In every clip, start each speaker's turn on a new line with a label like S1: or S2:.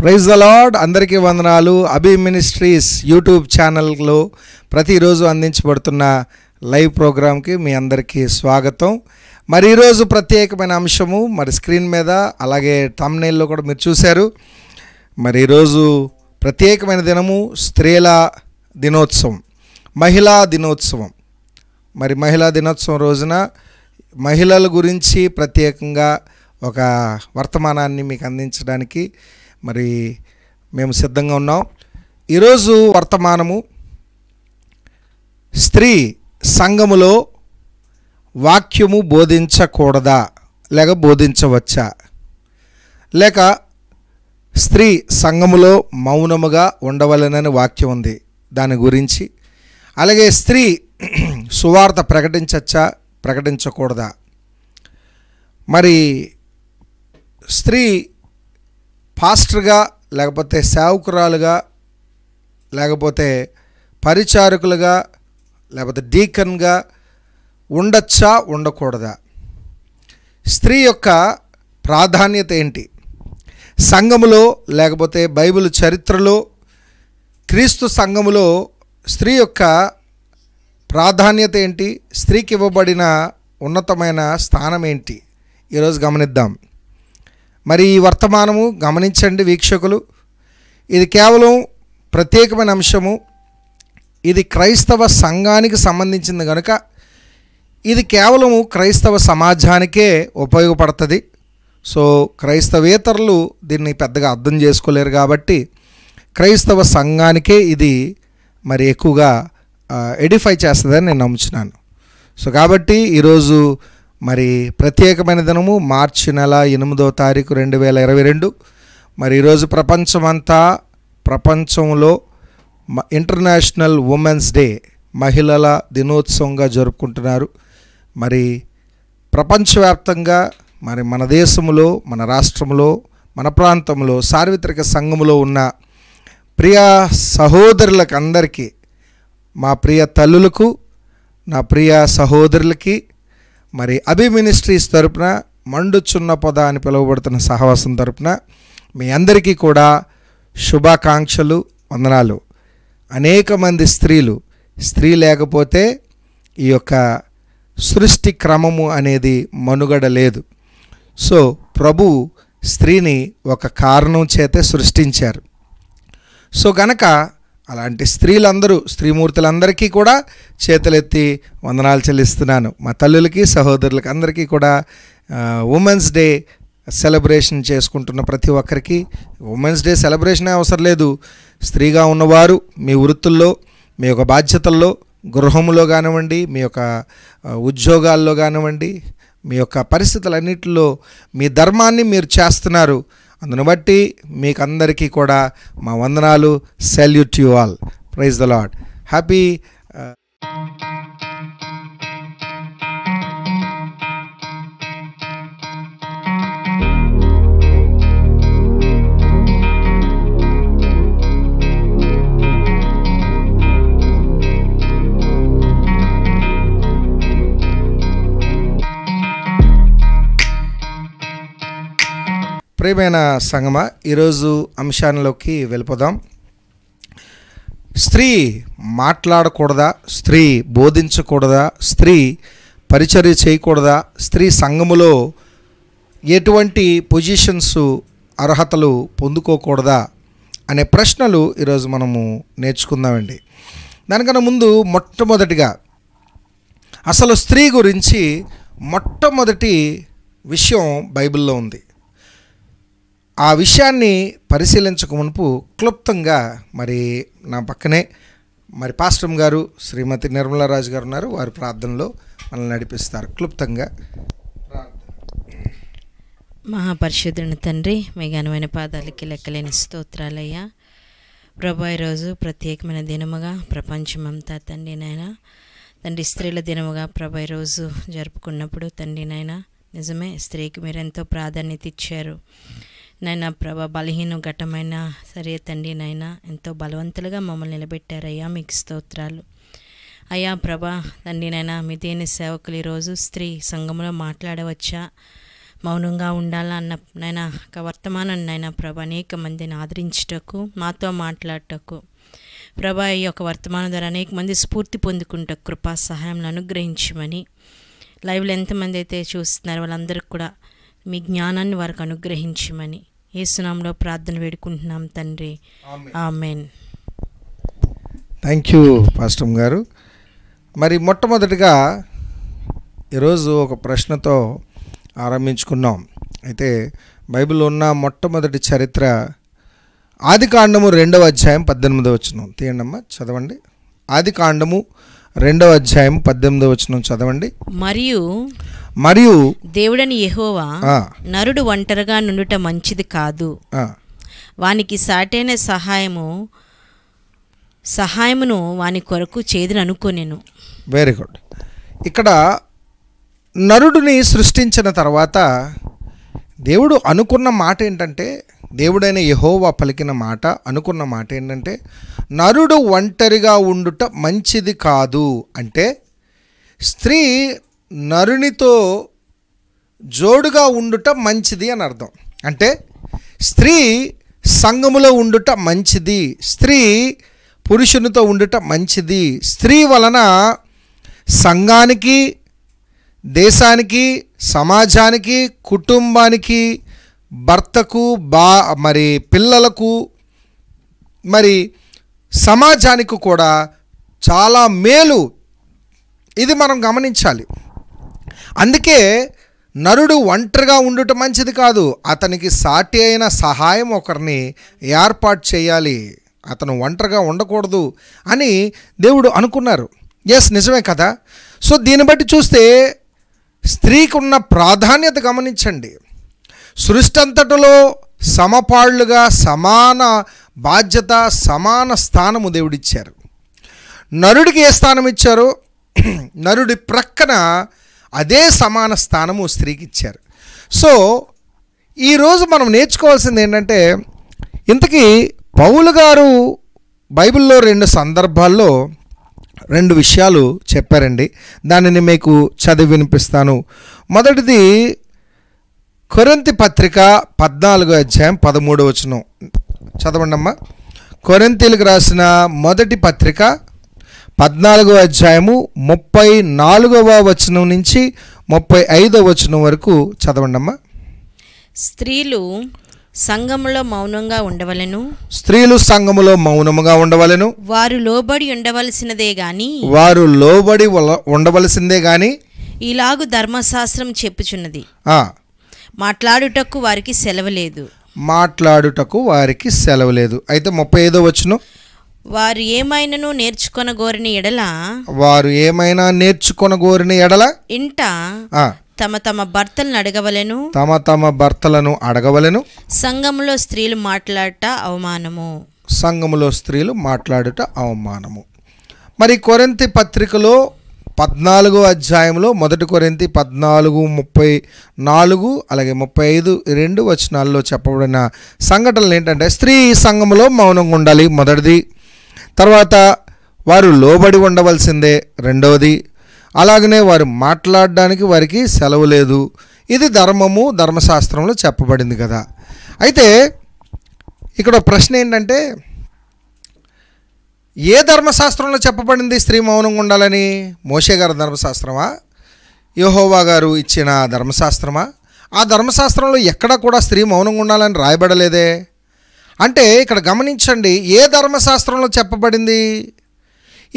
S1: Praise the అందరికీ వందనాలు అభి ministries YouTube ఛానల్లో ప్రతిరోజు అందించబడుతున్న లైవ్ ప్రోగ్రాంకి మీ అందరికీ స్వాగతం మరి ఈరోజు ప్రత్యేకమైన అంశము మరి స్క్రీన్ మీద అలాగే తమ్నేల్లో కూడా మీరు చూశారు మరి ఈరోజు ప్రత్యేకమైన దినము స్త్రీల దినోత్సవం మహిళా దినోత్సవం మరి మహిళా దినోత్సవం రోజున మహిళల గురించి ప్రత్యేకంగా ఒక వర్తమానాన్ని మీకు అందించడానికి మరి మేము సిద్ధంగా ఉన్నాం ఈరోజు వర్తమానము స్త్రీ సంఘములో వాక్యము బోధించకూడదా లేక బోధించవచ్చా లేక స్త్రీ సంఘములో మౌనముగా ఉండవలనని వాక్యం ఉంది దాని గురించి అలాగే స్త్రీ సువార్త ప్రకటించచ్చా ప్రకటించకూడదా మరి స్త్రీ పాస్టర్గా లేకపోతే సేవకురాలుగా లేకపోతే పరిచారకులుగా లేకపోతే డీకన్గా ఉండొచ్చా ఉండకూడదా స్త్రీ యొక్క ప్రాధాన్యత ఏంటి సంఘములో లేకపోతే బైబిల్ చరిత్రలో క్రీస్తు సంఘములో స్త్రీ యొక్క ప్రాధాన్యత ఏంటి స్త్రీకి ఇవ్వబడిన ఉన్నతమైన స్థానం ఏంటి ఈరోజు గమనిద్దాం మరి ఈ వర్తమానము గమనించండి వీక్షకులు ఇది కేవలం ప్రత్యేకమైన అంశము ఇది క్రైస్తవ సంఘానికి సంబంధించింది కనుక ఇది కేవలము క్రైస్తవ సమాజానికే ఉపయోగపడుతుంది సో క్రైస్తవేతరులు దీన్ని పెద్దగా అర్థం చేసుకోలేరు కాబట్టి క్రైస్తవ సంఘానికే ఇది మరి ఎక్కువగా ఎడిఫై చేస్తుందని నేను నమ్ముచున్నాను సో కాబట్టి ఈరోజు మరి ప్రత్యేకమైన దినము మార్చి నెల ఎనిమిదో తారీఖు రెండు వేల ఇరవై రెండు మరి ఈరోజు ప్రపంచమంతా ప్రపంచంలో ఇంటర్నేషనల్ ఉమెన్స్ డే మహిళల దినోత్సవంగా జరుపుకుంటున్నారు మరి ప్రపంచవ్యాప్తంగా మరి మన దేశంలో మన రాష్ట్రంలో మన ప్రాంతంలో సార్వత్రిక సంఘములో ఉన్న ప్రియ సహోదరులకు అందరికీ మా ప్రియ తల్లులకు నా ప్రియ సహోదరులకి మరి అభి మినిస్ట్రీస్ తరపున మండుచున్న పొద అని పిలువబడుతున్న సహవాసం తరపున మీ అందరికీ కూడా శుభాకాంక్షలు వందనాలు అనేక మంది స్త్రీలు స్త్రీ లేకపోతే ఈ యొక్క సృష్టి క్రమము అనేది మనుగడ లేదు సో ప్రభు స్త్రీని ఒక కారణం చేతే సృష్టించారు సో గనక అలాంటి స్త్రీలందరూ స్త్రీమూర్తులందరికీ కూడా చేతులెత్తి వందనాలు చెల్లిస్తున్నాను మా తల్లులకి సహోదరులకి అందరికీ కూడా ఉమెన్స్ డే సెలబ్రేషన్ చేసుకుంటున్న ప్రతి ఒక్కరికి ఉమెన్స్ డే సెలబ్రేషనే అవసరం లేదు స్త్రీగా ఉన్నవారు మీ వృత్తుల్లో మీ యొక్క బాధ్యతల్లో గృహంలో కానివ్వండి మీ యొక్క ఉద్యోగాల్లో కానివ్వండి మీ యొక్క పరిస్థితులన్నింటిలో మీ ధర్మాన్ని మీరు చేస్తున్నారు అందును బట్టి మీకందరికీ కూడా మా వందనాలు salute you all praise the Lord happy ప్రియమైన సంగమ ఈరోజు అంశాలలోకి వెళ్ళిపోదాం స్త్రీ మాట్లాడకూడదా స్త్రీ బోధించకూడదా స్త్రీ పరిచర్య చేయకూడదా స్త్రీ సంఘములో ఎటువంటి పొజిషన్స్ అర్హతలు పొందుకోకూడదా అనే ప్రశ్నలు ఈరోజు మనము నేర్చుకుందామండి దానికన్నా ముందు మొట్టమొదటిగా అసలు స్త్రీ గురించి మొట్టమొదటి విషయం బైబిల్లో ఉంది ఆ విషయాన్ని పరిశీలించక మునుపు క్లుప్తంగా మరి నా పక్కనే మరి పాస్టమ్ గారు శ్రీమతి నిర్మలారాజు గారు ఉన్నారు వారి ప్రార్థనలో మనల్ని నడిపిస్తారు క్లుప్తంగా
S2: మహాపరిశుద్ధుని తండ్రి మీ ఘనమైన పాదాలకి లెక్కలేని స్తోత్రాలయ్యా ప్రభా ఈరోజు ప్రత్యేకమైన దినముగా ప్రపంచమంతా తండ్రి నాయన తండ్రి స్త్రీల దినముగా ప్రభా ఈరోజు జరుపుకున్నప్పుడు తండ్రి నాయన నిజమే స్త్రీకి మీరెంతో ప్రాధాన్యత ఇచ్చారు నైనా ప్రభా బలహీన ఘటమైన సరే తండ్రి నైనా ఎంతో బలవంతులుగా మమ్మల్ని నిలబెట్టారయ్యా మీకు స్తోత్రాలు అయ్యా ప్రభా తండ్రి నైనా మీ దేని సేవకులు ఈరోజు స్త్రీ సంఘంలో మాట్లాడవచ్చా మౌనంగా ఉండాలా అన్న నైనా ఒక వర్తమానాన్ని నైనా ప్రభ అనేక మందిని ఆదరించుటకు మాతో మాట్లాడటకు ప్రభా ఈ యొక్క వర్తమానం ద్వారా అనేక మంది స్ఫూర్తి పొందుకుంటూ కృపా సహాయంలో అనుగ్రహించమని లైవ్లో ఎంతమంది అయితే చూస్తున్నారు వాళ్ళందరికీ కూడా మీ జ్ఞానాన్ని వారికి అనుగ్రహించమని ఏసునాంలో ప్రార్థన వేడుకుంటున్నాం తండ్రి ఆమెన్
S1: థ్యాంక్ యూ పాస్టమ్ గారు మరి మొట్టమొదటిగా ఈరోజు ఒక ప్రశ్నతో ఆరంభించుకున్నాం అయితే బైబిల్ ఉన్న మొట్టమొదటి చరిత్ర ఆది కాండము రెండవ అధ్యాయం పద్దెనిమిదవ వచనం తీయండమ్మా చదవండి ఆది కాండము రెండవ అధ్యాయం పద్దెనిమిదవ వచనం చదవండి మరియు మరియు
S2: దేవుడని యహోవా నరుడు ఒంటరిగా నుండుట మంచిది కాదు వానికి సాటైన సహాయము సహాయమును వాని కొరకు చేదును అనుకోనేను
S1: వెరీ గుడ్ ఇక్కడ నరుడిని సృష్టించిన తర్వాత దేవుడు అనుకున్న మాట ఏంటంటే దేవుడైన యహోవా పలికిన మాట అనుకున్న మాట ఏంటంటే నరుడు ఒంటరిగా ఉండుట మంచిది కాదు అంటే స్త్రీ నరునితో జోడుగా ఉండుట మంచిది అని అర్థం అంటే స్త్రీ సంఘములో ఉండుట మంచిది స్త్రీ పురుషునితో ఉండుట మంచిది స్త్రీ వలన సంఘానికి దేశానికి సమాజానికి కుటుంబానికి భర్తకు బా మరి పిల్లలకు మరి సమాజానికి కూడా చాలా మేలు ఇది మనం గమనించాలి అందుకే నరుడు ఒంటరిగా ఉండటం మంచిది కాదు అతనికి సాటి అయిన సహాయం ఒకరిని ఏర్పాటు చేయాలి అతను ఒంటరిగా ఉండకూడదు అని దేవుడు అనుకున్నారు ఎస్ నిజమే కదా సో దీన్ని బట్టి చూస్తే స్త్రీకి ఉన్న ప్రాధాన్యత గమనించండి సృష్టి అంతటిలో సమపాళ్ళుగా సమాన బాధ్యత సమాన స్థానము దేవుడిచ్చారు నరుడికి ఏ స్థానం ఇచ్చారో నరుడి ప్రక్కన అదే సమాన స్థానము స్త్రీకి ఇచ్చారు సో ఈరోజు మనం నేర్చుకోవాల్సింది ఏంటంటే ఇంతకీ పౌలు గారు బైబిల్లో రెండు సందర్భాల్లో రెండు విషయాలు చెప్పారండి దానిని మీకు చదివి వినిపిస్తాను మొదటిది కొరంతి పత్రిక పద్నాలుగో అధ్యాయం పదమూడో వచనం చదవండమ్మా కొరంతీలకు రాసిన మొదటి పత్రిక పద్నాలుగో అధ్యాయము ముప్పై నాలుగవ వచనం నుంచి ముప్పై ఐదవ వచనం వరకు చదవండమ్మా
S2: స్త్రీలు సంఘములో మౌనంగా ఉండవలను
S1: స్త్రీలు సంఘములో మౌనముగా ఉండవలను
S2: వారు లోబడి ఉండవలసినదే గాని వారు
S1: లోబడి ఉండవలసిందే గాని
S2: ఇలాగు ధర్మశాస్త్రం చెప్పుచున్నది మాట్లాడుటకు వారికి సెలవు లేదు
S1: మాట్లాడుటకు వారికి సెలవు లేదు అయితే ముప్పై ఐదో వచ్చును
S2: వారు ఏమైనను నేర్చుకొనగోరిన ఎడల
S1: వారు ఏమైనా నేర్చుకొనగోరిన ఎడల
S2: ఇంట తమ తమ భర్తలను అడగవలను
S1: తమ తమ భర్తలను అడగవలను
S2: సంఘములో స్త్రీలు మాట్లాడట అవమానము
S1: సంఘములో స్త్రీలు మాట్లాడుట అవమానము మరి కొరంతి పత్రికలో పద్నాలుగో అధ్యాయంలో మొదటి కొరింతి పద్నాలుగు ముప్పై నాలుగు అలాగే ముప్పై ఐదు రెండు వచనాల్లో చెప్పబడిన సంఘటనలు ఏంటంటే స్త్రీ సంఘములో మౌనంగా ఉండాలి మొదటిది తర్వాత వారు లోబడి ఉండవలసిందే రెండవది అలాగనే వారు మాట్లాడడానికి వారికి సెలవు లేదు ఇది ధర్మము ధర్మశాస్త్రంలో చెప్పబడింది కదా అయితే ఇక్కడ ప్రశ్న ఏంటంటే ఏ ధర్మశాస్త్రంలో చెప్పబడింది స్త్రీ మౌనంగా ఉండాలని మోషే గారి ధర్మశాస్త్రమా యోహోవా గారు ఇచ్చిన ధర్మశాస్త్రమా ఆ ధర్మశాస్త్రంలో ఎక్కడా కూడా స్త్రీ మౌనంగా ఉండాలని రాయబడలేదే అంటే ఇక్కడ గమనించండి ఏ ధర్మశాస్త్రంలో చెప్పబడింది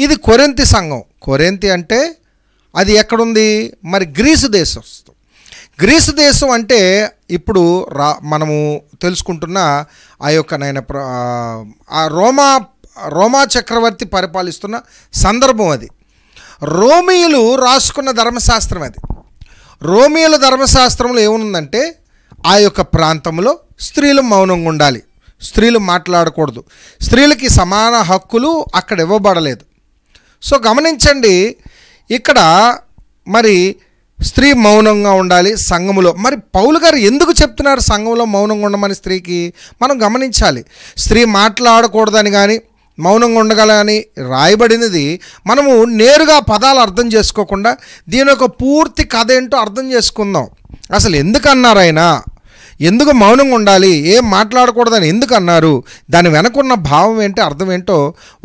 S1: ఇది కొరెంతి సంఘం కొరెంతి అంటే అది ఎక్కడుంది మరి గ్రీసు దేశం గ్రీసు దేశం అంటే ఇప్పుడు రా మనము తెలుసుకుంటున్న ఆ యొక్క నైన ఆ రోమా రోమా చక్రవర్తి పరిపాలిస్తున్న సందర్భం అది రోమియులు రాసుకున్న ధర్మశాస్త్రం అది రోమియుల ధర్మశాస్త్రంలో ఏముందంటే ఆ యొక్క ప్రాంతంలో స్త్రీలు మౌనంగా ఉండాలి స్త్రీలు మాట్లాడకూడదు స్త్రీలకి సమాన హక్కులు అక్కడ ఇవ్వబడలేదు సో గమనించండి ఇక్కడ మరి స్త్రీ మౌనంగా ఉండాలి సంఘములో మరి పౌలు గారు ఎందుకు చెప్తున్నారు సంఘంలో మౌనంగా ఉండమని స్త్రీకి మనం గమనించాలి స్త్రీ మాట్లాడకూడదని కానీ మౌనంగా ఉండగలని రాయబడినది మనము నేరుగా పదాలు అర్థం చేసుకోకుండా దీని యొక్క పూర్తి కథ ఏంటో అర్థం చేసుకుందాం అసలు ఎందుకన్నారు ఆయన ఎందుకు మౌనంగా ఉండాలి ఏం మాట్లాడకూడదని ఎందుకు అన్నారు దాని వెనకున్న భావం ఏంటి అర్థం ఏంటో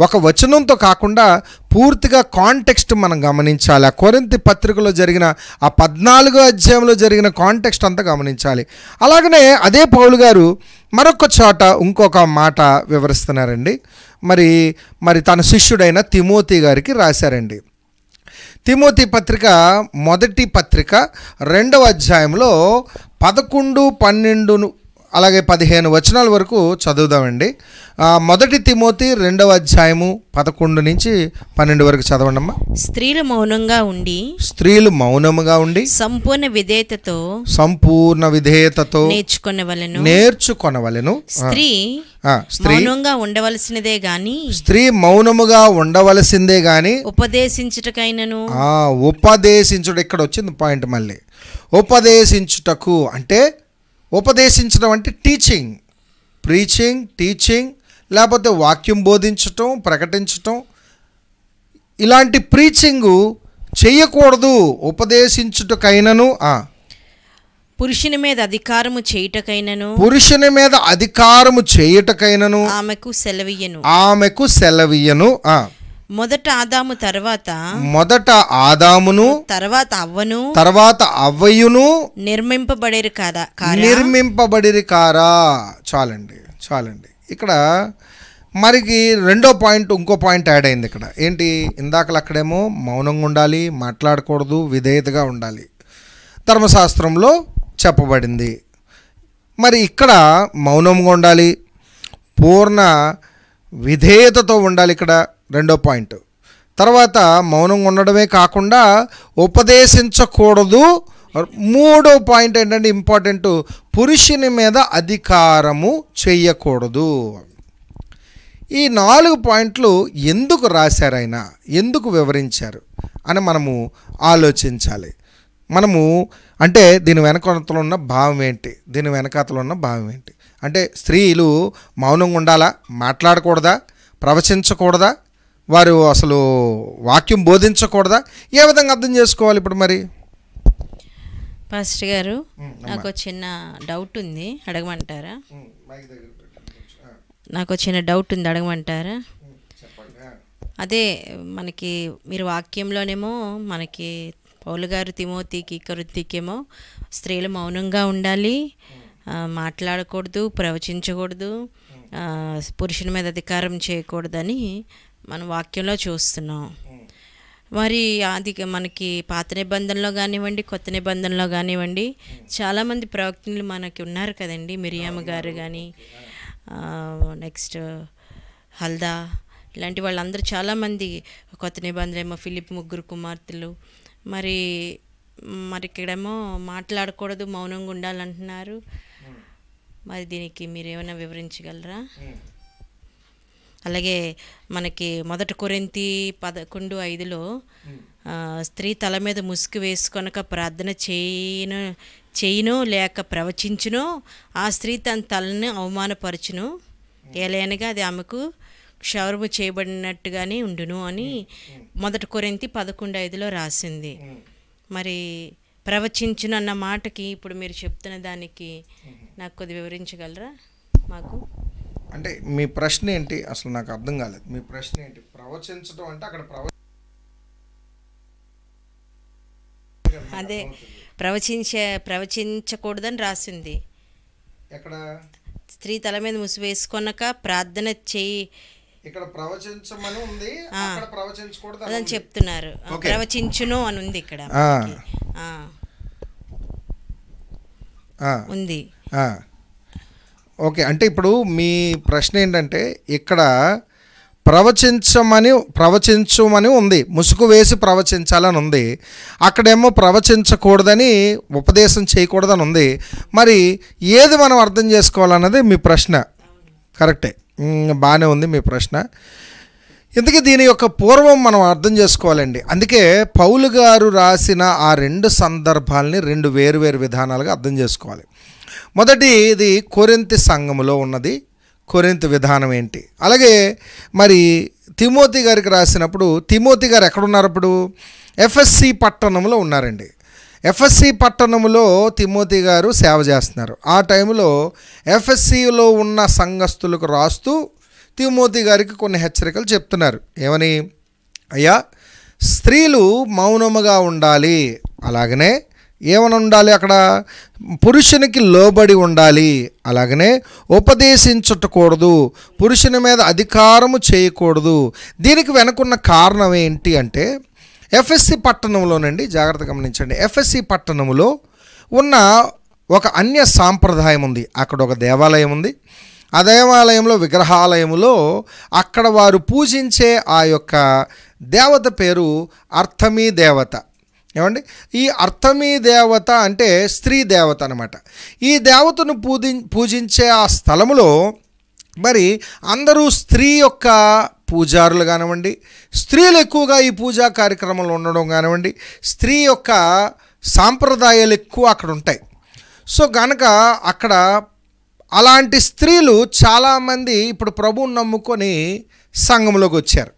S1: ఒక వచనంతో కాకుండా పూర్తిగా కాంటెక్స్ట్ మనం గమనించాలి ఆ కొరింతి పత్రికలో జరిగిన ఆ పద్నాలుగో అధ్యాయంలో జరిగిన కాంటెక్స్ట్ అంతా గమనించాలి అలాగనే అదే పౌలు గారు మరొక చోట ఇంకొక మాట వివరిస్తున్నారండి మరి మరి తన శిష్యుడైన తిమోతి గారికి రాశారండి తిమోతి పత్రిక మొదటి పత్రిక రెండవ అధ్యాయంలో పదకొండు పన్నెండును అలాగే పదిహేను వచనాల వరకు చదువుదామండి మొదటి తిమోతి రెండవ అధ్యాయము పదకొండు నుంచి పన్నెండు వరకు అమ్మా
S2: స్త్రీలు మౌనంగా ఉండి
S1: స్త్రీలు మౌనముగా ఉండి
S2: సంపూర్ణ విధేయతతో
S1: సంపూర్ణ విధేయతతో
S2: నేర్చుకొనవలను
S1: నేర్చుకొనవలను స్త్రీ స్త్రీ మౌనంగా
S2: ఉండవలసినదే గాని
S1: స్త్రీ మౌనముగా ఉండవలసిందే గాని
S2: ఉపదేశించుటకైనను
S1: ఉపదేశించుడు ఇక్కడ వచ్చింది పాయింట్ మళ్ళీ ఉపదేశించుటకు అంటే ఉపదేశించడం అంటే టీచింగ్ ప్రీచింగ్ టీచింగ్ లేకపోతే వాక్యం బోధించటం ప్రకటించటం ఇలాంటి ప్రీచింగు చేయకూడదు ఉపదేశించుటకైనను
S2: పురుషుని మీద అధికారము చేయుటకైనను
S1: పురుషుని మీద అధికారము చేయుటకైనను
S2: ఆమెకు సెలవియను
S1: ఆమెకు సెలవియను
S2: మొదట ఆదాము తర్వాత
S1: మొదట ఆదామును
S2: తర్వాత అవ్వను
S1: తర్వాత అవ్వయును
S2: నిర్మింపబడేరు కాదా
S1: నిర్మింపబడిరి కారా చాలండి చాలండి ఇక్కడ మరికి రెండో పాయింట్ ఇంకో పాయింట్ యాడ్ అయింది ఇక్కడ ఏంటి ఇందాకలు అక్కడేమో మౌనంగా ఉండాలి మాట్లాడకూడదు విధేయతగా ఉండాలి ధర్మశాస్త్రంలో చెప్పబడింది మరి ఇక్కడ మౌనంగా ఉండాలి పూర్ణ విధేయతతో ఉండాలి ఇక్కడ రెండో పాయింట్ తర్వాత మౌనంగా ఉండడమే కాకుండా ఉపదేశించకూడదు మూడో పాయింట్ ఏంటంటే ఇంపార్టెంట్ పురుషుని మీద అధికారము చేయకూడదు ఈ నాలుగు పాయింట్లు ఎందుకు రాశారు ఆయన ఎందుకు వివరించారు అని మనము ఆలోచించాలి మనము అంటే దీని వెనకతలో ఉన్న భావం ఏంటి దీని వెనకాతలో ఉన్న భావం ఏంటి అంటే స్త్రీలు మౌనంగా ఉండాలా మాట్లాడకూడదా ప్రవచించకూడదా వారు అసలు వాక్యం బోధించకూడదా ఏ విధంగా అర్థం చేసుకోవాలి ఇప్పుడు మరి
S2: పాస్టర్ గారు నాకు చిన్న డౌట్ ఉంది అడగమంటారా నాకు చిన్న డౌట్ ఉంది అడగమంటారా అదే మనకి మీరు వాక్యంలోనేమో మనకి పౌలు గారు తిమోతికి కరుతికేమో స్త్రీలు మౌనంగా ఉండాలి మాట్లాడకూడదు ప్రవచించకూడదు పురుషుని మీద అధికారం చేయకూడదని మనం వాక్యంలో చూస్తున్నాం మరి అది మనకి పాత నిబంధనలో కానివ్వండి కొత్త నిబంధనలో కానివ్వండి చాలామంది ప్రవక్తలు మనకి ఉన్నారు కదండి మిరియామ్మ గారు కానీ నెక్స్ట్ హల్దా ఇలాంటి వాళ్ళందరూ చాలామంది కొత్త నిబంధన ఏమో ఫిలిప్ ముగ్గురు కుమార్తెలు మరి మరి ఇక్కడేమో మాట్లాడకూడదు మౌనంగా ఉండాలంటున్నారు మరి దీనికి మీరు ఏమైనా వివరించగలరా అలాగే మనకి మొదటి కొరింతి పదకొండు ఐదులో hmm. స్త్రీ తల మీద ముసుగు వేసుకొనక ప్రార్థన చేయను చేయను లేక ప్రవచించును ఆ స్త్రీ తన తలని అవమానపరచును hmm. ఏలైనగా అది ఆమెకు క్షౌరము చేయబడినట్టుగానే ఉండును అని hmm. మొదటి కొరింతి పదకొండు ఐదులో రాసింది మరి ప్రవచించును అన్న మాటకి ఇప్పుడు మీరు చెప్తున్న దానికి నాకు కొద్ది వివరించగలరా
S1: మాకు అంటే మీ ప్రశ్న ఏంటి అసలు నాకు అర్థం కాలేదు మీ ప్రశ్న ఏంటి ప్రవచించడం అంటే అక్కడ ప్రవ అదే
S2: ప్రవచించే ప్రవచించకూడదని రాసింది ఎక్కడ స్త్రీ తల మీద ముసువేసుకొనక ప్రార్థన చేయి
S1: ఇక్కడ ప్రవచించమని ఉంది అక్కడ ప్రవచించకూడదు అని చెప్తున్నారు ప్రవచించును అని ఉంది ఇక్కడ ఉంది ఓకే అంటే ఇప్పుడు మీ ప్రశ్న ఏంటంటే ఇక్కడ ప్రవచించమని ప్రవచించమని ఉంది ముసుగు వేసి ప్రవచించాలని ఉంది అక్కడేమో ప్రవచించకూడదని ఉపదేశం చేయకూడదని ఉంది మరి ఏది మనం అర్థం చేసుకోవాలన్నది మీ ప్రశ్న కరెక్టే బాగానే ఉంది మీ ప్రశ్న ఇందుకే దీని యొక్క పూర్వం మనం అర్థం చేసుకోవాలండి అందుకే పౌలు గారు రాసిన ఆ రెండు సందర్భాలని రెండు వేరువేరు విధానాలుగా అర్థం చేసుకోవాలి మొదటి ఇది కొరింతి సంఘములో ఉన్నది కొరింత విధానం ఏంటి అలాగే మరి తిమోతి గారికి రాసినప్పుడు తిమోతి గారు ఎక్కడున్నారు అప్పుడు ఎఫ్ఎస్సి పట్టణంలో ఉన్నారండి ఎఫ్ఎస్సి పట్టణంలో తిమోతి గారు సేవ చేస్తున్నారు ఆ టైంలో ఎఫ్ఎస్సిలో ఉన్న సంఘస్థులకు రాస్తూ తిమోతి గారికి కొన్ని హెచ్చరికలు చెప్తున్నారు ఏమని అయ్యా స్త్రీలు మౌనముగా ఉండాలి అలాగనే ఏమని ఉండాలి అక్కడ పురుషునికి లోబడి ఉండాలి అలాగనే ఉపదేశించుటకూడదు పురుషుని మీద అధికారము చేయకూడదు దీనికి వెనుకున్న కారణం ఏంటి అంటే ఎఫ్ఎస్సి పట్టణంలోనండి జాగ్రత్త గమనించండి ఎఫ్ఎస్సి పట్టణంలో ఉన్న ఒక అన్య సాంప్రదాయం ఉంది అక్కడ ఒక దేవాలయం ఉంది ఆ దేవాలయంలో విగ్రహాలయములో అక్కడ వారు పూజించే ఆ యొక్క దేవత పేరు అర్థమీ దేవత ఏమండి ఈ అర్థమీ దేవత అంటే స్త్రీ దేవత అనమాట ఈ దేవతను పూజి పూజించే ఆ స్థలములో మరి అందరూ స్త్రీ యొక్క పూజారులు కానివ్వండి స్త్రీలు ఎక్కువగా ఈ పూజా కార్యక్రమాలు ఉండడం కానివ్వండి స్త్రీ యొక్క సాంప్రదాయాలు ఎక్కువ అక్కడ ఉంటాయి సో కనుక అక్కడ అలాంటి స్త్రీలు చాలామంది ఇప్పుడు ప్రభువుని నమ్ముకొని సంఘంలోకి వచ్చారు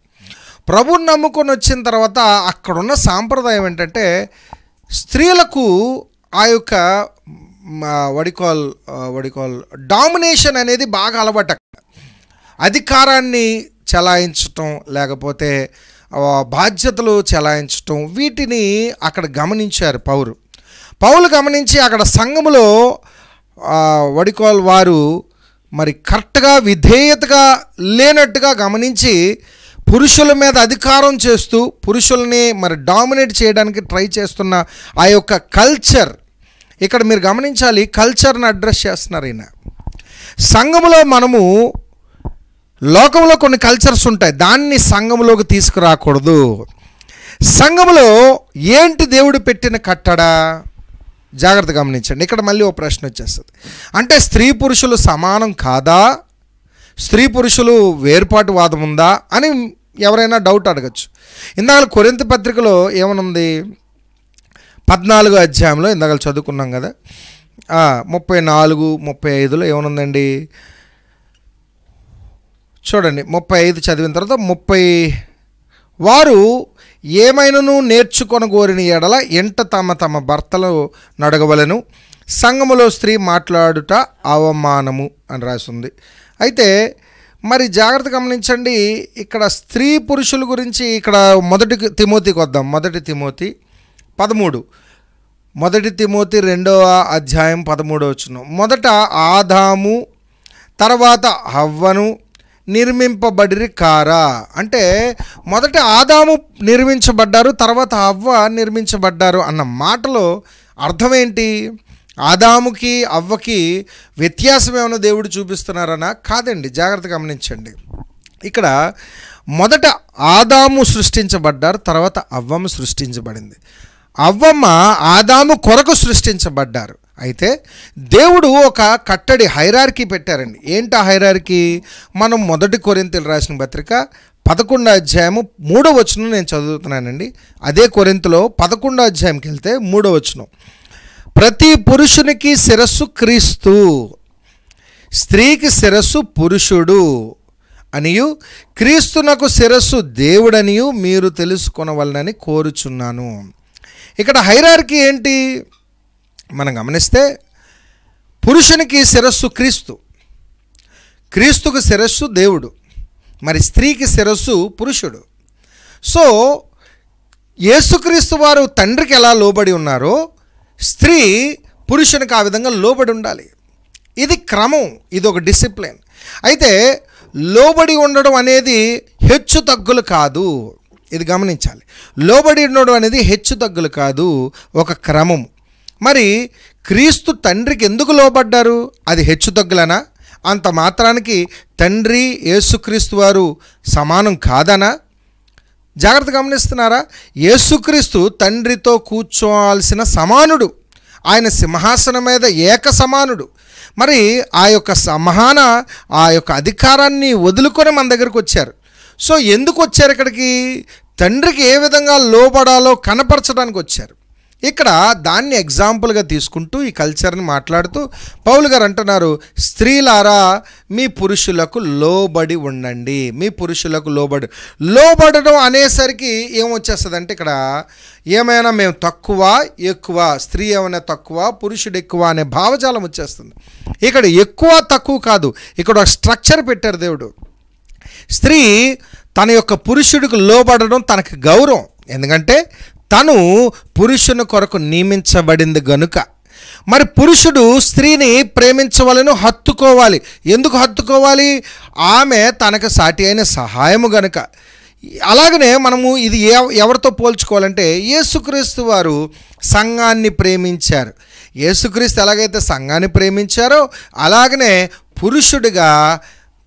S1: ప్రభుని నమ్ముకొని వచ్చిన తర్వాత అక్కడున్న సాంప్రదాయం ఏంటంటే స్త్రీలకు ఆ యొక్క వడికాల్ వడికాల్ డామినేషన్ అనేది బాగా అలవాట అధికారాన్ని చెలాయించటం లేకపోతే బాధ్యతలు చెలాయించటం వీటిని అక్కడ గమనించారు పౌరు పౌలు గమనించి అక్కడ సంఘములో వడికోల్ వారు మరి కరెక్ట్గా విధేయతగా లేనట్టుగా గమనించి పురుషుల మీద అధికారం చేస్తూ పురుషుల్ని మరి డామినేట్ చేయడానికి ట్రై చేస్తున్న ఆ యొక్క కల్చర్ ఇక్కడ మీరు గమనించాలి కల్చర్ని అడ్రస్ చేస్తున్నారు ఈయన సంఘంలో మనము లోకంలో కొన్ని కల్చర్స్ ఉంటాయి దాన్ని సంఘంలోకి తీసుకురాకూడదు సంఘంలో ఏంటి దేవుడు పెట్టిన కట్టడా జాగ్రత్త గమనించండి ఇక్కడ మళ్ళీ ఓ ప్రశ్న వచ్చేస్తుంది అంటే స్త్రీ పురుషులు సమానం కాదా స్త్రీ పురుషులు వాదం ఉందా అని ఎవరైనా డౌట్ అడగచ్చు ఇందాక కొరింత పత్రికలో ఏమనుంది పద్నాలుగో అధ్యాయంలో ఇందాక చదువుకున్నాం కదా ముప్పై నాలుగు ముప్పై ఐదులో ఏమనుందండి చూడండి ముప్పై ఐదు చదివిన తర్వాత ముప్పై వారు ఏమైనను నేర్చుకొనగోరిన ఎడల ఎంట తమ తమ భర్తలు నడగవలను సంఘములో స్త్రీ మాట్లాడుట అవమానము అని రాసింది అయితే మరి జాగ్రత్త గమనించండి ఇక్కడ స్త్రీ పురుషుల గురించి ఇక్కడ మొదటి తిమోతికి వద్దాం మొదటి తిమోతి పదమూడు మొదటి తిమోతి రెండవ అధ్యాయం పదమూడవ వచ్చును మొదట ఆదాము తర్వాత హవ్వను నిర్మింపబడిరి కారా అంటే మొదట ఆదాము నిర్మించబడ్డారు తర్వాత అవ్వ నిర్మించబడ్డారు అన్న మాటలో అర్థమేంటి ఆదాముకి అవ్వకి వ్యత్యాసం ఏమైనా దేవుడు చూపిస్తున్నారనా కాదండి జాగ్రత్త గమనించండి ఇక్కడ మొదట ఆదాము సృష్టించబడ్డారు తర్వాత అవ్వమ్మ సృష్టించబడింది అవ్వమ్మ ఆదాము కొరకు సృష్టించబడ్డారు అయితే దేవుడు ఒక కట్టడి హైరార్కి పెట్టారండి ఏంటి ఆ హైరార్కీ మనం మొదటి కొరింతలు రాసిన పత్రిక పదకొండో అధ్యాయము మూడో వచనం నేను చదువుతున్నానండి అదే కొరింతలో పదకొండో అధ్యాయంకి వెళ్తే మూడో వచనం ప్రతి పురుషునికి శిరస్సు క్రీస్తు స్త్రీకి శిరస్సు పురుషుడు అనియు క్రీస్తునకు శిరస్సు దేవుడనియు మీరు తెలుసుకొనవలనని కోరుచున్నాను ఇక్కడ హైరార్కి ఏంటి మనం గమనిస్తే పురుషునికి శిరస్సు క్రీస్తు క్రీస్తుకు శిరస్సు దేవుడు మరి స్త్రీకి శిరస్సు పురుషుడు సో యేసుక్రీస్తు వారు తండ్రికి ఎలా లోబడి ఉన్నారో స్త్రీ పురుషునికి ఆ విధంగా లోబడి ఉండాలి ఇది క్రమం ఇది ఒక డిసిప్లిన్ అయితే లోబడి ఉండడం అనేది హెచ్చు తగ్గులు కాదు ఇది గమనించాలి లోబడి ఉండడం అనేది హెచ్చు తగ్గులు కాదు ఒక క్రమం మరి క్రీస్తు తండ్రికి ఎందుకు లోపడ్డారు అది హెచ్చుతగ్గులనా అంత మాత్రానికి తండ్రి యేసుక్రీస్తు వారు సమానం కాదనా జాగ్రత్త గమనిస్తున్నారా యేసుక్రీస్తు తండ్రితో కూర్చోవాల్సిన సమానుడు ఆయన సింహాసనం మీద ఏక సమానుడు మరి ఆ యొక్క సమాన ఆ యొక్క అధికారాన్ని వదులుకొని మన దగ్గరకు వచ్చారు సో ఎందుకు వచ్చారు ఇక్కడికి తండ్రికి ఏ విధంగా లోబడాలో కనపరచడానికి వచ్చారు ఇక్కడ దాన్ని ఎగ్జాంపుల్గా తీసుకుంటూ ఈ కల్చర్ని మాట్లాడుతూ పౌలు గారు అంటున్నారు స్త్రీలారా మీ పురుషులకు లోబడి ఉండండి మీ పురుషులకు లోబడి లోబడడం అనేసరికి ఏమొచ్చేస్తుంది అంటే ఇక్కడ ఏమైనా మేము తక్కువ ఎక్కువ స్త్రీ ఏమైనా తక్కువ పురుషుడు ఎక్కువ అనే భావజాలం వచ్చేస్తుంది ఇక్కడ ఎక్కువ తక్కువ కాదు ఇక్కడ ఒక స్ట్రక్చర్ పెట్టారు దేవుడు స్త్రీ తన యొక్క పురుషుడికి లోబడడం తనకు గౌరవం ఎందుకంటే తను పురుషుని కొరకు నియమించబడింది గనుక మరి పురుషుడు స్త్రీని ప్రేమించవాలని హత్తుకోవాలి ఎందుకు హత్తుకోవాలి ఆమె తనకు సాటి అయిన సహాయము గనుక అలాగనే మనము ఇది ఎవరితో పోల్చుకోవాలంటే యేసుక్రీస్తు వారు సంఘాన్ని ప్రేమించారు యేసుక్రీస్తు ఎలాగైతే సంఘాన్ని ప్రేమించారో అలాగనే పురుషుడిగా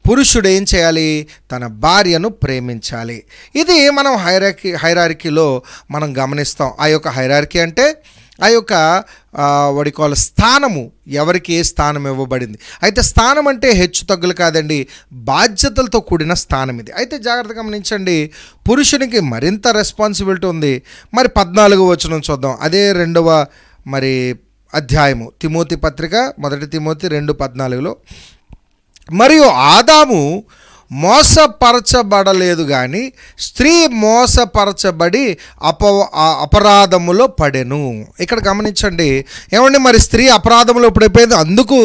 S1: పురుషుడు ఏం చేయాలి తన భార్యను ప్రేమించాలి ఇది మనం హైరార్కీ హైరార్కీలో మనం గమనిస్తాం ఆ యొక్క హైరార్కీ అంటే ఆ యొక్క వడికోల స్థానము ఎవరికి ఏ స్థానం ఇవ్వబడింది అయితే స్థానం అంటే హెచ్చు తగ్గులు కాదండి బాధ్యతలతో కూడిన స్థానం ఇది అయితే జాగ్రత్త గమనించండి పురుషునికి మరింత రెస్పాన్సిబిలిటీ ఉంది మరి పద్నాలుగు వచనం చూద్దాం అదే రెండవ మరి అధ్యాయము తిమోతి పత్రిక మొదటి తిమోతి రెండు పద్నాలుగులో మరియు ఆదాము మోసపరచబడలేదు కానీ స్త్రీ మోసపరచబడి అప అపరాధములో పడెను ఇక్కడ గమనించండి ఏమండి మరి స్త్రీ అపరాధములో పడిపోయింది అందుకు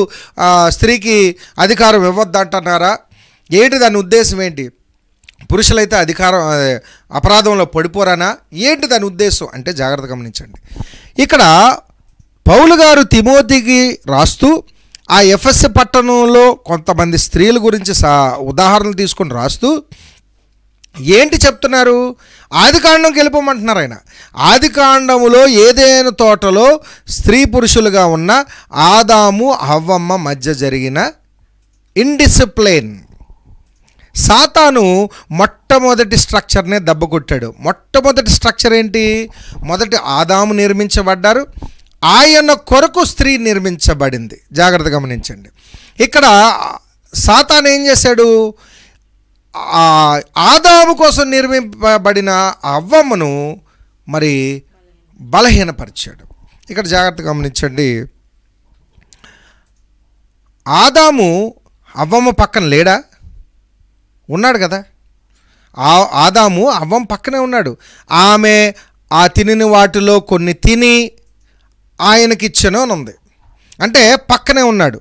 S1: స్త్రీకి అధికారం అంటున్నారా ఏంటి దాని ఉద్దేశం ఏంటి పురుషులైతే అధికారం అపరాధంలో పడిపోరానా ఏంటి దాని ఉద్దేశం అంటే జాగ్రత్త గమనించండి ఇక్కడ పౌలు గారు తిమోతికి రాస్తూ ఆ ఎఫ్ఎస్ పట్టణంలో కొంతమంది స్త్రీల గురించి సా ఉదాహరణలు తీసుకుని రాస్తూ ఏంటి చెప్తున్నారు ఆదికాండం గెలుపమంటున్నారు ఆయన ఆదికాండములో ఏదైనా తోటలో స్త్రీ పురుషులుగా ఉన్న ఆదాము అవ్వమ్మ మధ్య జరిగిన ఇండిసిప్లైన్ సాతాను మొట్టమొదటి స్ట్రక్చర్నే దెబ్బ కొట్టాడు మొట్టమొదటి స్ట్రక్చర్ ఏంటి మొదటి ఆదాము నిర్మించబడ్డారు ఆయన కొరకు స్త్రీ నిర్మించబడింది జాగ్రత్త గమనించండి ఇక్కడ సాతాన్ ఏం చేశాడు ఆదాము కోసం నిర్మింపబడిన అవ్వమ్మను మరి బలహీనపరిచాడు ఇక్కడ జాగ్రత్త గమనించండి ఆదాము అవ్వమ్మ పక్కన లేడా ఉన్నాడు కదా ఆదాము అవ్వం పక్కనే ఉన్నాడు ఆమె ఆ తినిని వాటిలో కొన్ని తిని ఆయనకిచ్చను అని ఉంది అంటే పక్కనే ఉన్నాడు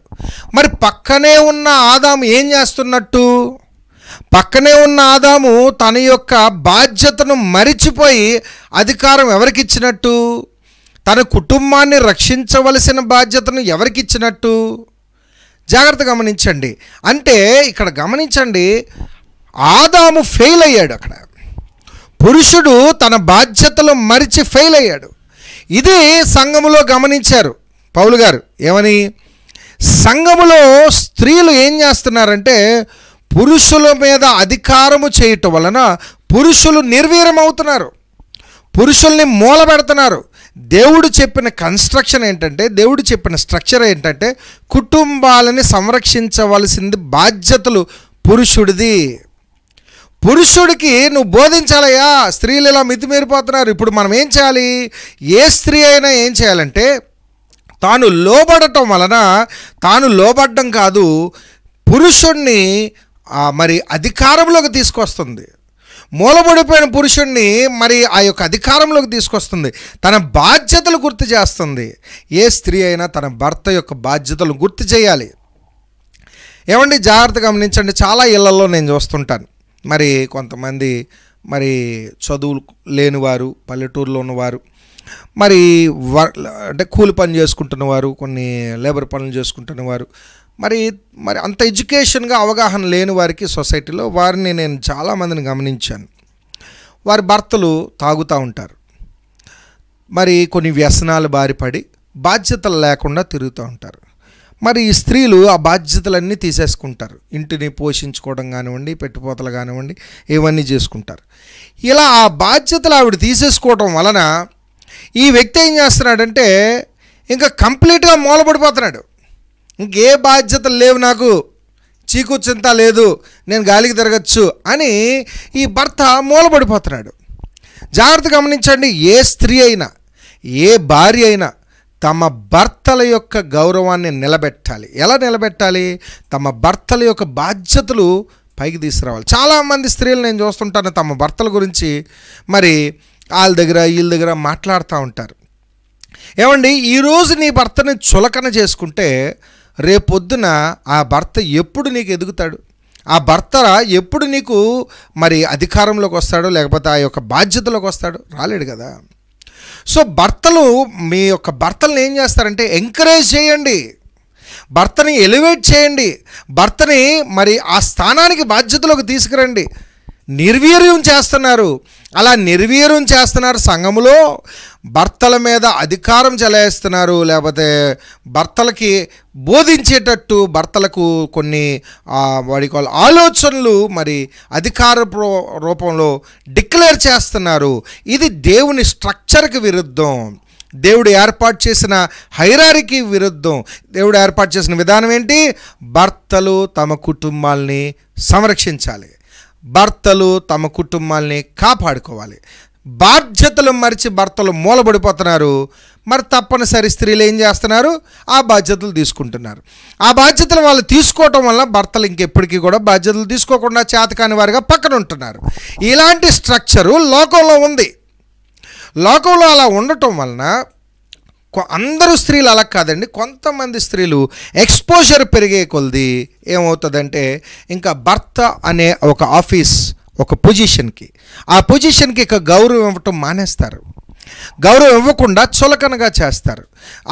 S1: మరి పక్కనే ఉన్న ఆదాము ఏం చేస్తున్నట్టు పక్కనే ఉన్న ఆదాము తన యొక్క బాధ్యతను మరిచిపోయి అధికారం ఎవరికిచ్చినట్టు తన కుటుంబాన్ని రక్షించవలసిన బాధ్యతను ఎవరికిచ్చినట్టు జాగ్రత్త గమనించండి అంటే ఇక్కడ గమనించండి ఆదాము ఫెయిల్ అయ్యాడు అక్కడ పురుషుడు తన బాధ్యతలు మరిచి ఫెయిల్ అయ్యాడు ఇది సంఘములో గమనించారు పౌలు గారు ఏమని సంఘములో స్త్రీలు ఏం చేస్తున్నారంటే పురుషుల మీద అధికారము చేయటం వలన పురుషులు నిర్వీరమవుతున్నారు పురుషుల్ని మూలబెడుతున్నారు దేవుడు చెప్పిన కన్స్ట్రక్షన్ ఏంటంటే దేవుడు చెప్పిన స్ట్రక్చర్ ఏంటంటే కుటుంబాలని సంరక్షించవలసింది బాధ్యతలు పురుషుడిది పురుషుడికి నువ్వు బోధించాలయ్యా స్త్రీలు ఇలా మితిమీరిపోతున్నారు ఇప్పుడు మనం ఏం చేయాలి ఏ స్త్రీ అయినా ఏం చేయాలంటే తాను లోబడటం వలన తాను లోబడ్డం కాదు పురుషుణ్ణి మరి అధికారంలోకి తీసుకొస్తుంది మూలబడిపోయిన పురుషుణ్ణి మరి ఆ యొక్క అధికారంలోకి తీసుకొస్తుంది తన బాధ్యతలు గుర్తు చేస్తుంది ఏ స్త్రీ అయినా తన భర్త యొక్క బాధ్యతలు గుర్తు చేయాలి ఏమండి జాగ్రత్త గమనించండి చాలా ఇళ్లలో నేను చూస్తుంటాను మరి కొంతమంది మరి చదువులు లేనివారు పల్లెటూరులో ఉన్నవారు మరి అంటే కూలి పని చేసుకుంటున్న వారు కొన్ని లేబర్ పనులు చేసుకుంటున్న వారు మరి మరి అంత ఎడ్యుకేషన్గా అవగాహన లేని వారికి సొసైటీలో వారిని నేను చాలామందిని గమనించాను వారి భర్తలు తాగుతూ ఉంటారు మరి కొన్ని వ్యసనాలు బారిపడి బాధ్యతలు లేకుండా తిరుగుతూ ఉంటారు మరి ఈ స్త్రీలు ఆ బాధ్యతలన్నీ తీసేసుకుంటారు ఇంటిని పోషించుకోవడం కానివ్వండి పెట్టుపోతలు కానివ్వండి ఇవన్నీ చేసుకుంటారు ఇలా ఆ బాధ్యతలు ఆవిడ తీసేసుకోవడం వలన ఈ వ్యక్తి ఏం చేస్తున్నాడంటే ఇంకా కంప్లీట్గా మూలపడిపోతున్నాడు ఇంకే బాధ్యతలు లేవు నాకు చీకు చింత లేదు నేను గాలికి తిరగచ్చు అని ఈ భర్త మూలపడిపోతున్నాడు జాగ్రత్త గమనించండి ఏ స్త్రీ అయినా ఏ భార్య అయినా తమ భర్తల యొక్క గౌరవాన్ని నిలబెట్టాలి ఎలా నిలబెట్టాలి తమ భర్తల యొక్క బాధ్యతలు పైకి తీసుకురావాలి చాలామంది స్త్రీలు నేను చూస్తుంటాను తమ భర్తల గురించి మరి వాళ్ళ దగ్గర వీళ్ళ దగ్గర మాట్లాడుతూ ఉంటారు ఏమండి ఈరోజు నీ భర్తని చులకన చేసుకుంటే రేపొద్దున ఆ భర్త ఎప్పుడు నీకు ఎదుగుతాడు ఆ భర్త ఎప్పుడు నీకు మరి అధికారంలోకి వస్తాడు లేకపోతే ఆ యొక్క బాధ్యతలోకి వస్తాడు రాలేడు కదా సో భర్తలు మీ యొక్క భర్తలను ఏం చేస్తారంటే ఎంకరేజ్ చేయండి భర్తని ఎలివేట్ చేయండి భర్తని మరి ఆ స్థానానికి బాధ్యతలోకి తీసుకురండి నిర్వీర్యం చేస్తున్నారు అలా నిర్వీర్యం చేస్తున్నారు సంఘములో భర్తల మీద అధికారం చెలాయిస్తున్నారు లేకపోతే భర్తలకి బోధించేటట్టు భర్తలకు కొన్ని వాడి ఆలోచనలు మరి అధికార రూపంలో డిక్లేర్ చేస్తున్నారు ఇది దేవుని స్ట్రక్చర్కి విరుద్ధం దేవుడు ఏర్పాటు చేసిన హైరారికి విరుద్ధం దేవుడు ఏర్పాటు చేసిన విధానం ఏంటి భర్తలు తమ కుటుంబాల్ని సంరక్షించాలి భర్తలు తమ కుటుంబాల్ని కాపాడుకోవాలి బాధ్యతలు మరిచి భర్తలు మూలబడిపోతున్నారు మరి తప్పనిసరి స్త్రీలు ఏం చేస్తున్నారు ఆ బాధ్యతలు తీసుకుంటున్నారు ఆ బాధ్యతలు వాళ్ళు తీసుకోవటం వల్ల భర్తలు ఇంకెప్పటికీ కూడా బాధ్యతలు తీసుకోకుండా చేతకాని వారిగా పక్కన ఉంటున్నారు ఇలాంటి స్ట్రక్చరు లోకంలో ఉంది లోకంలో అలా ఉండటం వలన అందరూ స్త్రీలు అలా కాదండి కొంతమంది స్త్రీలు ఎక్స్పోజర్ పెరిగే కొలది ఏమవుతుందంటే ఇంకా భర్త అనే ఒక ఆఫీస్ ఒక పొజిషన్కి ఆ పొజిషన్కి ఇక గౌరవం ఇవ్వటం మానేస్తారు గౌరవం ఇవ్వకుండా చులకనగా చేస్తారు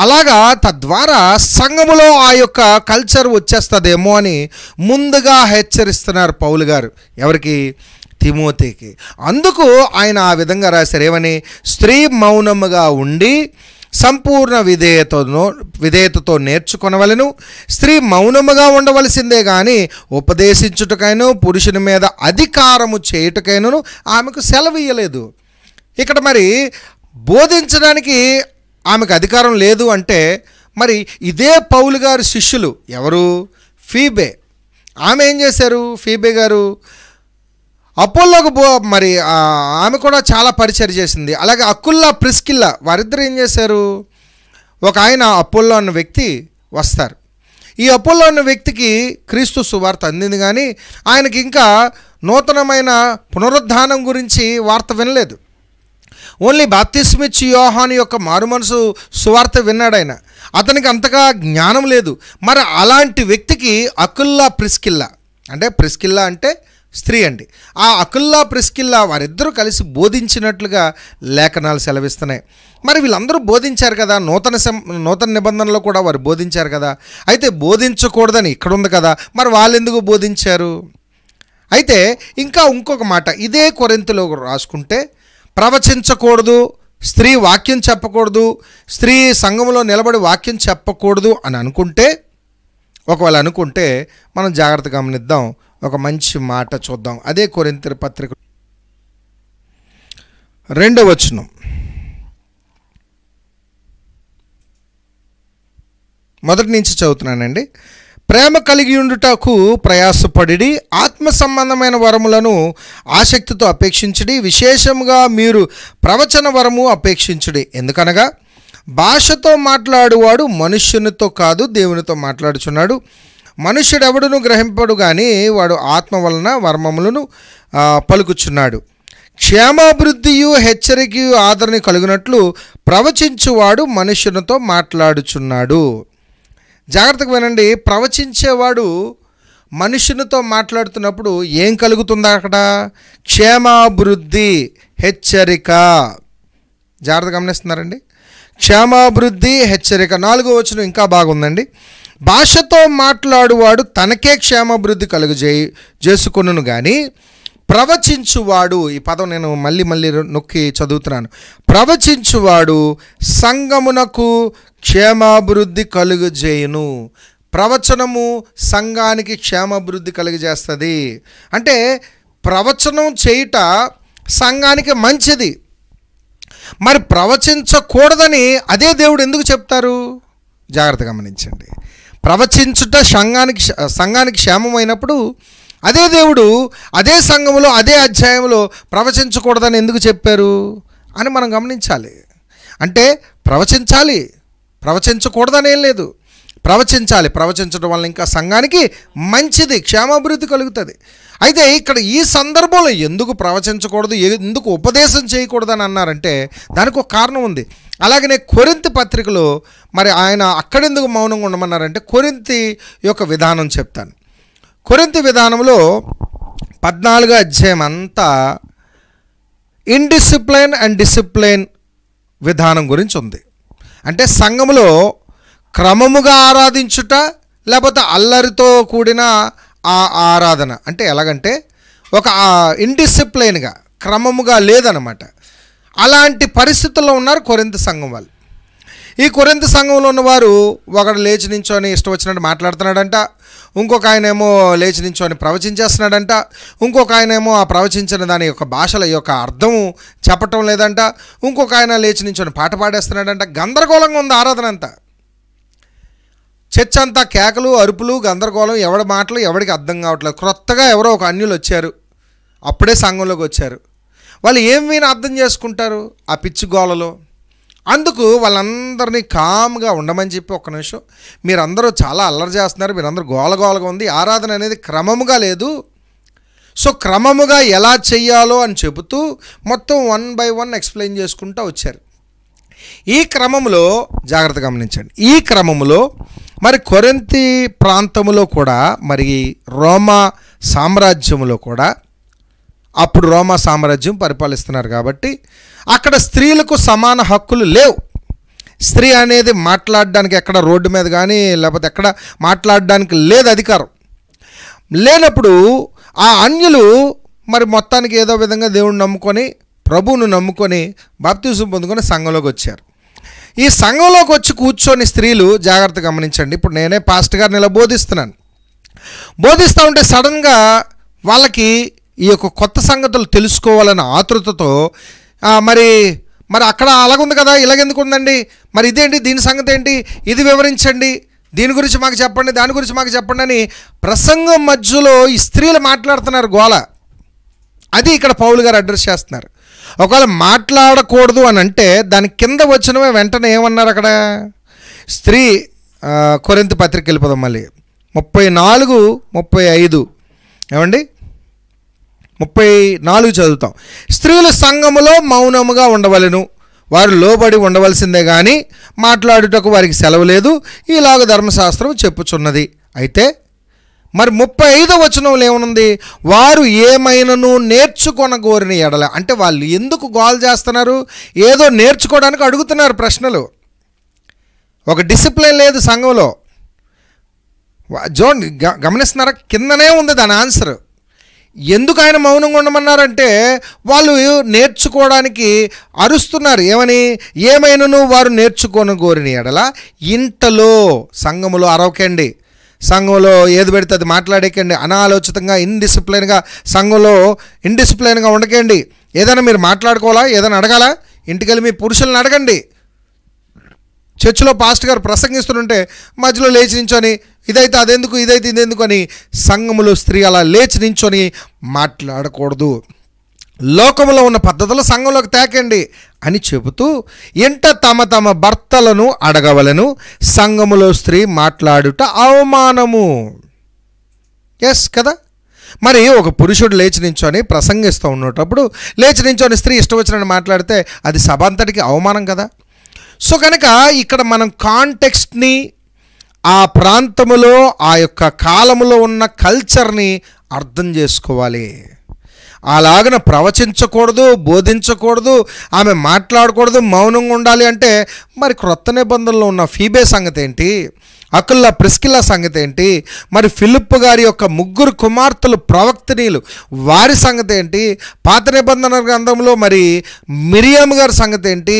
S1: అలాగా తద్వారా సంఘములో ఆ యొక్క కల్చర్ వచ్చేస్తుందేమో అని ముందుగా హెచ్చరిస్తున్నారు పౌలు గారు ఎవరికి తిమోతికి అందుకు ఆయన ఆ విధంగా రాశారు ఏమని స్త్రీ మౌనముగా ఉండి సంపూర్ణ విధేయతను విధేయతతో నేర్చుకొనవలను స్త్రీ మౌనముగా ఉండవలసిందే గాని ఉపదేశించుటకైన పురుషుని మీద అధికారము చేయుటకైనను ఆమెకు సెలవు ఇయ్యలేదు ఇక్కడ మరి బోధించడానికి ఆమెకు అధికారం లేదు అంటే మరి ఇదే పౌలు గారి శిష్యులు ఎవరు ఫీబే ఆమె ఏం చేశారు ఫీబే గారు అపోలోకి పో మరి ఆమె కూడా చాలా పరిచయం చేసింది అలాగే అకుల్లా ప్రిస్కిల్లా వారిద్దరు ఏం చేశారు ఒక ఆయన అపోల్లో అన్న వ్యక్తి వస్తారు ఈ అపోల్లో అన్న వ్యక్తికి క్రీస్తు సువార్త అందింది కానీ ఆయనకి ఇంకా నూతనమైన పునరుద్ధానం గురించి వార్త వినలేదు ఓన్లీ బాప్తిస్మిచ్ యోహాన్ యొక్క మారుమనసు సువార్త విన్నాడు ఆయన అతనికి అంతగా జ్ఞానం లేదు మరి అలాంటి వ్యక్తికి అకుల్లా ప్రిస్కిల్లా అంటే ప్రిస్కిల్లా అంటే స్త్రీ అండి ఆ అకుల్లా ప్రిస్కిల్లా వారిద్దరూ కలిసి బోధించినట్లుగా లేఖనాలు సెలవిస్తున్నాయి మరి వీళ్ళందరూ బోధించారు కదా నూతన నూతన నిబంధనలో కూడా వారు బోధించారు కదా అయితే బోధించకూడదని ఇక్కడ ఉంది కదా మరి వాళ్ళెందుకు బోధించారు అయితే ఇంకా ఇంకొక మాట ఇదే కొరింతలో రాసుకుంటే ప్రవచించకూడదు స్త్రీ వాక్యం చెప్పకూడదు స్త్రీ సంఘంలో నిలబడి వాక్యం చెప్పకూడదు అని అనుకుంటే ఒకవేళ అనుకుంటే మనం జాగ్రత్త గమనిద్దాం ఒక మంచి మాట చూద్దాం అదే కొరింత పత్రిక రెండవ వచనం మొదటి నుంచి చదువుతున్నానండి ప్రేమ కలిగి ఉండుటకు ప్రయాసపడి ఆత్మ సంబంధమైన వరములను ఆసక్తితో అపేక్షించడి విశేషంగా మీరు ప్రవచన వరము అపేక్షించుడి ఎందుకనగా భాషతో మాట్లాడువాడు మనుష్యునితో కాదు దేవునితో మాట్లాడుచున్నాడు మనుష్యుడెవడును గ్రహింపడు కానీ వాడు ఆత్మ వలన వర్మములను పలుకుచున్నాడు క్షేమాభివృద్ధియు హెచ్చరిక ఆదరణ కలిగినట్లు ప్రవచించువాడు మనుష్యునితో మాట్లాడుచున్నాడు జాగ్రత్తగా వినండి ప్రవచించేవాడు మనుషునితో మాట్లాడుతున్నప్పుడు ఏం కలుగుతుందా అక్కడ క్షేమాభివృద్ధి హెచ్చరిక జాగ్రత్త గమనిస్తున్నారండి క్షేమాభివృద్ధి హెచ్చరిక నాలుగో వచ్చిన ఇంకా బాగుందండి భాషతో మాట్లాడువాడు తనకే క్షేమాభివృద్ధి కలుగజే చేసుకును కానీ ప్రవచించువాడు ఈ పదం నేను మళ్ళీ మళ్ళీ నొక్కి చదువుతున్నాను ప్రవచించువాడు సంగమునకు క్షేమాభివృద్ధి కలుగజేయును ప్రవచనము సంఘానికి క్షేమాభివృద్ధి కలుగజేస్తుంది అంటే ప్రవచనం చేయుట సంఘానికి మంచిది మరి ప్రవచించకూడదని అదే దేవుడు ఎందుకు చెప్తారు జాగ్రత్త గమనించండి ప్రవచించుట సంఘానికి సంఘానికి క్షేమమైనప్పుడు అదే దేవుడు అదే సంఘంలో అదే అధ్యాయంలో ప్రవచించకూడదని ఎందుకు చెప్పారు అని మనం గమనించాలి అంటే ప్రవచించాలి ప్రవచించకూడదనేం లేదు ప్రవచించాలి ప్రవచించడం వల్ల ఇంకా సంఘానికి మంచిది క్షేమాభివృద్ధి కలుగుతుంది అయితే ఇక్కడ ఈ సందర్భంలో ఎందుకు ప్రవచించకూడదు ఎందుకు ఉపదేశం చేయకూడదని అన్నారంటే దానికి ఒక కారణం ఉంది అలాగనే కొరింత పత్రికలో మరి ఆయన అక్కడెందుకు మౌనంగా ఉండమన్నారంటే కొరింతి యొక్క విధానం చెప్తాను కొరింతి విధానంలో పద్నాలుగు అధ్యాయం అంతా ఇండిసిప్లైన్ అండ్ డిసిప్లైన్ విధానం గురించి ఉంది అంటే సంఘంలో క్రమముగా ఆరాధించుట లేకపోతే అల్లరితో కూడిన ఆ ఆరాధన అంటే ఎలాగంటే ఒక ఇండిసిప్లైన్గా క్రమముగా లేదనమాట అలాంటి పరిస్థితుల్లో ఉన్నారు కొరింత సంఘం వాళ్ళు ఈ కొరింత సంఘంలో ఉన్నవారు ఒకడు లేచి నించొని ఇష్టం వచ్చినట్టు మాట్లాడుతున్నాడంట ఇంకొక ఆయన ఏమో లేచి నించోని ప్రవచించేస్తున్నాడంట ఇంకొక ఆయన ఏమో ఆ ప్రవచించిన దాని యొక్క భాషల యొక్క అర్థం చెప్పటం లేదంట ఇంకొక ఆయన లేచి నించోని పాట పాడేస్తున్నాడంట గందరగోళంగా ఉంది ఆరాధన అంతా చర్చ అంతా కేకలు అరుపులు గందరగోళం ఎవడి మాటలు ఎవడికి అర్థం కావట్లేదు క్రొత్తగా ఎవరో ఒక అన్యులు వచ్చారు అప్పుడే సంఘంలోకి వచ్చారు వాళ్ళు ఏమైనా అర్థం చేసుకుంటారు ఆ పిచ్చిగోలలో అందుకు వాళ్ళందరినీ కామ్గా ఉండమని చెప్పి ఒక్క నిమిషం మీరందరూ చాలా అల్లరి చేస్తున్నారు మీరందరూ గోలగోలగా ఉంది ఆరాధన అనేది క్రమముగా లేదు సో క్రమముగా ఎలా చెయ్యాలో అని చెబుతూ మొత్తం వన్ బై వన్ ఎక్స్ప్లెయిన్ చేసుకుంటూ వచ్చారు ఈ క్రమంలో జాగ్రత్త గమనించండి ఈ క్రమంలో మరి కొరంతి ప్రాంతములో కూడా మరి రోమా సామ్రాజ్యములో కూడా అప్పుడు రోమా సామ్రాజ్యం పరిపాలిస్తున్నారు కాబట్టి అక్కడ స్త్రీలకు సమాన హక్కులు లేవు స్త్రీ అనేది మాట్లాడడానికి ఎక్కడ రోడ్డు మీద కానీ లేకపోతే ఎక్కడ మాట్లాడడానికి లేదు అధికారం లేనప్పుడు ఆ అన్యులు మరి మొత్తానికి ఏదో విధంగా దేవుణ్ణి నమ్ముకొని ప్రభువును నమ్ముకొని భక్తి పొందుకొని సంఘంలోకి వచ్చారు ఈ సంఘంలోకి వచ్చి కూర్చొని స్త్రీలు జాగ్రత్త గమనించండి ఇప్పుడు నేనే పాస్ట్ గారిని ఇలా బోధిస్తున్నాను బోధిస్తూ ఉంటే సడన్గా వాళ్ళకి ఈ యొక్క కొత్త సంగతులు తెలుసుకోవాలన్న ఆతృతతో మరి మరి అక్కడ అలాగుంది కదా ఇలాగెందుకు ఉందండి మరి ఇదేంటి దీని సంగతి ఏంటి ఇది వివరించండి దీని గురించి మాకు చెప్పండి దాని గురించి మాకు చెప్పండి అని ప్రసంగం మధ్యలో ఈ స్త్రీలు మాట్లాడుతున్నారు గోళ అది ఇక్కడ పౌలు గారు అడ్రస్ చేస్తున్నారు ఒకవేళ మాట్లాడకూడదు అని అంటే దాని కింద వచ్చినవే వెంటనే ఏమన్నారు అక్కడ స్త్రీ కొరింత పత్రిక వెళ్ళిపోదాం మళ్ళీ ముప్పై నాలుగు ముప్పై ఐదు ఏమండి ముప్పై నాలుగు చదువుతాం స్త్రీలు సంఘములో మౌనముగా ఉండవలను వారు లోబడి ఉండవలసిందే కానీ మాట్లాడుటకు వారికి సెలవు లేదు ఇలాగ ధర్మశాస్త్రం చెప్పుచున్నది అయితే మరి ముప్పై ఐదో వచనంలో ఏమనుంది వారు ఏమైనాను కోరిన ఎడల అంటే వాళ్ళు ఎందుకు గోల్ చేస్తున్నారు ఏదో నేర్చుకోవడానికి అడుగుతున్నారు ప్రశ్నలు ఒక డిసిప్లిన్ లేదు సంఘంలో జోన్ గమనిస్తున్నారా కిందనే ఉంది దాని ఆన్సర్ ఎందుకు ఆయన మౌనంగా ఉండమన్నారంటే వాళ్ళు నేర్చుకోవడానికి అరుస్తున్నారు ఏమని ఏమైనను వారు నేర్చుకొని కోరిన ఎడల ఇంటలో సంఘములో అరవకండి సంఘంలో ఏది పెడితే అది మాట్లాడేకండి అనాలోచితంగా ఇన్డిసిప్లైన్గా సంఘంలో ఇన్డిసిప్లైన్గా ఉండకండి ఏదైనా మీరు మాట్లాడుకోవాలా ఏదైనా అడగాలా ఇంటికెళ్ళి మీ పురుషులను అడగండి చర్చిలో పాస్ట్ గారు ప్రసంగిస్తుంటే మధ్యలో లేచి నించొని ఇదైతే అదెందుకు ఇదైతే ఇదెందుకు అని సంఘములో స్త్రీ అలా లేచి నించొని మాట్లాడకూడదు లోకంలో ఉన్న పద్ధతులు సంఘంలోకి తేకండి అని చెబుతూ ఎంట తమ తమ భర్తలను అడగవలను సంఘములో స్త్రీ మాట్లాడుట అవమానము ఎస్ కదా మరి ఒక పురుషుడు లేచి నించొని ప్రసంగిస్తూ ఉన్నప్పుడు లేచి నించొని స్త్రీ ఇష్టం వచ్చినట్టు మాట్లాడితే అది సభ అంతటికి అవమానం కదా సో కనుక ఇక్కడ మనం కాంటెక్స్ట్ని ఆ ప్రాంతములో ఆ యొక్క కాలములో ఉన్న కల్చర్ని అర్థం చేసుకోవాలి అలాగన ప్రవచించకూడదు బోధించకూడదు ఆమె మాట్లాడకూడదు మౌనంగా ఉండాలి అంటే మరి క్రొత్త నిబంధనలు ఉన్న ఫీబే సంగతి ఏంటి అకుల్లా ప్రిస్కిల్లా సంగతి ఏంటి మరి ఫిలిప్ గారి యొక్క ముగ్గురు కుమార్తెలు ప్రవక్తనీయులు వారి సంగతి ఏంటి పాత నిబంధన గ్రంథంలో మరి మిరియామ్ గారి సంగతి ఏంటి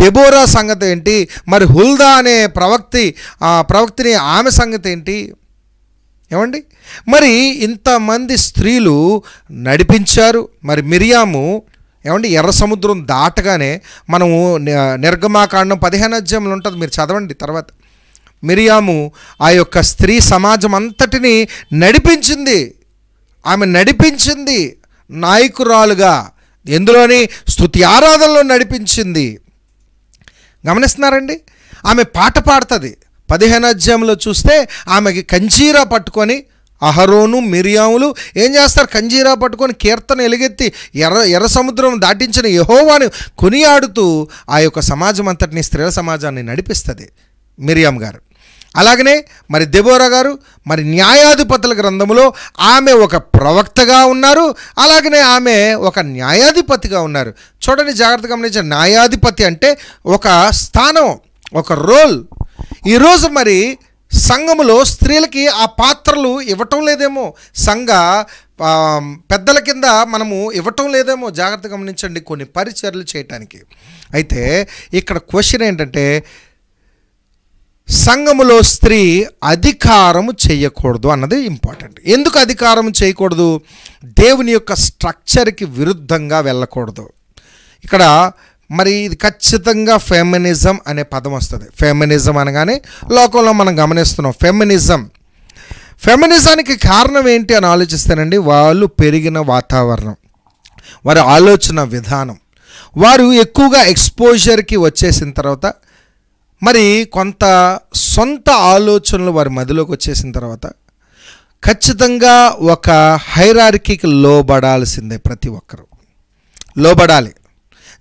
S1: దెబోరా సంగతి ఏంటి మరి హుల్దా అనే ప్రవక్తి ప్రవక్తిని ఆమె సంగతి ఏంటి ఏమండి మరి ఇంతమంది స్త్రీలు నడిపించారు మరి మిరియాము ఏమండి ఎర్ర సముద్రం దాటగానే మనము నిర్గమాకాండం పదిహేను అధ్యాయంలో ఉంటుంది మీరు చదవండి తర్వాత మిరియాము ఆ యొక్క స్త్రీ సమాజం అంతటినీ నడిపించింది ఆమె నడిపించింది నాయకురాలుగా ఎందులోని స్థుతి ఆరాధనలో నడిపించింది గమనిస్తున్నారండి ఆమె పాట పాడుతుంది పదిహేను అధ్యాయంలో చూస్తే ఆమెకి కంజీరా పట్టుకొని అహరోను మిరియాములు ఏం చేస్తారు కంజీరా పట్టుకొని కీర్తన ఎలుగెత్తి ఎర్ర ఎర్ర సముద్రం దాటించిన యహోవాని కొనియాడుతూ ఆ యొక్క సమాజం అంతటిని స్త్రీల సమాజాన్ని నడిపిస్తుంది మిరియాం గారు అలాగనే మరి దెబోరా గారు మరి న్యాయాధిపతుల గ్రంథంలో ఆమె ఒక ప్రవక్తగా ఉన్నారు అలాగనే ఆమె ఒక న్యాయాధిపతిగా ఉన్నారు చూడండి జాగ్రత్త గమనించిన న్యాయాధిపతి అంటే ఒక స్థానం ఒక రోల్ ఈరోజు మరి సంఘములో స్త్రీలకి ఆ పాత్రలు ఇవ్వటం లేదేమో సంఘ పెద్దల కింద మనము ఇవ్వటం లేదేమో జాగ్రత్త గమనించండి కొన్ని పరిచర్లు చేయటానికి అయితే ఇక్కడ క్వశ్చన్ ఏంటంటే సంఘములో స్త్రీ అధికారము చేయకూడదు అన్నది ఇంపార్టెంట్ ఎందుకు అధికారం చేయకూడదు దేవుని యొక్క స్ట్రక్చర్కి విరుద్ధంగా వెళ్ళకూడదు ఇక్కడ మరి ఇది ఖచ్చితంగా ఫెమినిజం అనే పదం వస్తుంది ఫెమినిజం అనగానే లోకంలో మనం గమనిస్తున్నాం ఫెమినిజం ఫెమినిజానికి కారణం ఏంటి అని ఆలోచిస్తానండి వాళ్ళు పెరిగిన వాతావరణం వారి ఆలోచన విధానం వారు ఎక్కువగా ఎక్స్పోజర్కి వచ్చేసిన తర్వాత మరి కొంత సొంత ఆలోచనలు వారి మదిలోకి వచ్చేసిన తర్వాత ఖచ్చితంగా ఒక హైరారికి లోబడాల్సిందే ప్రతి ఒక్కరు లోబడాలి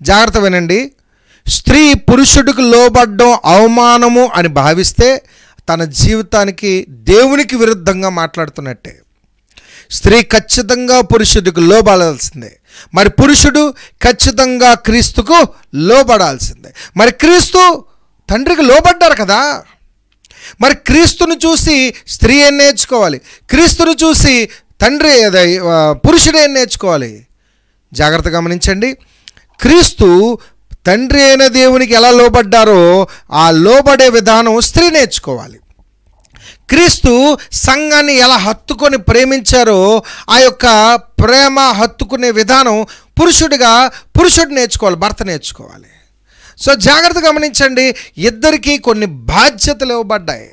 S1: జాగ్రత్త వినండి స్త్రీ పురుషుడికి లోబడ్డం అవమానము అని భావిస్తే తన జీవితానికి దేవునికి విరుద్ధంగా మాట్లాడుతున్నట్టే స్త్రీ ఖచ్చితంగా పురుషుడికి లోబడాల్సిందే మరి పురుషుడు ఖచ్చితంగా క్రీస్తుకు లోబడాల్సిందే మరి క్రీస్తు తండ్రికి లోబడ్డారు కదా మరి క్రీస్తుని చూసి స్త్రీ ఏం నేర్చుకోవాలి క్రీస్తుని చూసి తండ్రి పురుషుడు ఏం నేర్చుకోవాలి జాగ్రత్త గమనించండి క్రీస్తు తండ్రి అయిన దేవునికి ఎలా లోబడ్డారో ఆ లోబడే విధానం స్త్రీ నేర్చుకోవాలి క్రీస్తు సంఘాన్ని ఎలా హత్తుకొని ప్రేమించారో ఆ యొక్క ప్రేమ హత్తుకునే విధానం పురుషుడిగా పురుషుడు నేర్చుకోవాలి భర్త నేర్చుకోవాలి సో జాగ్రత్త గమనించండి ఇద్దరికీ కొన్ని బాధ్యతలు ఇవ్వబడ్డాయి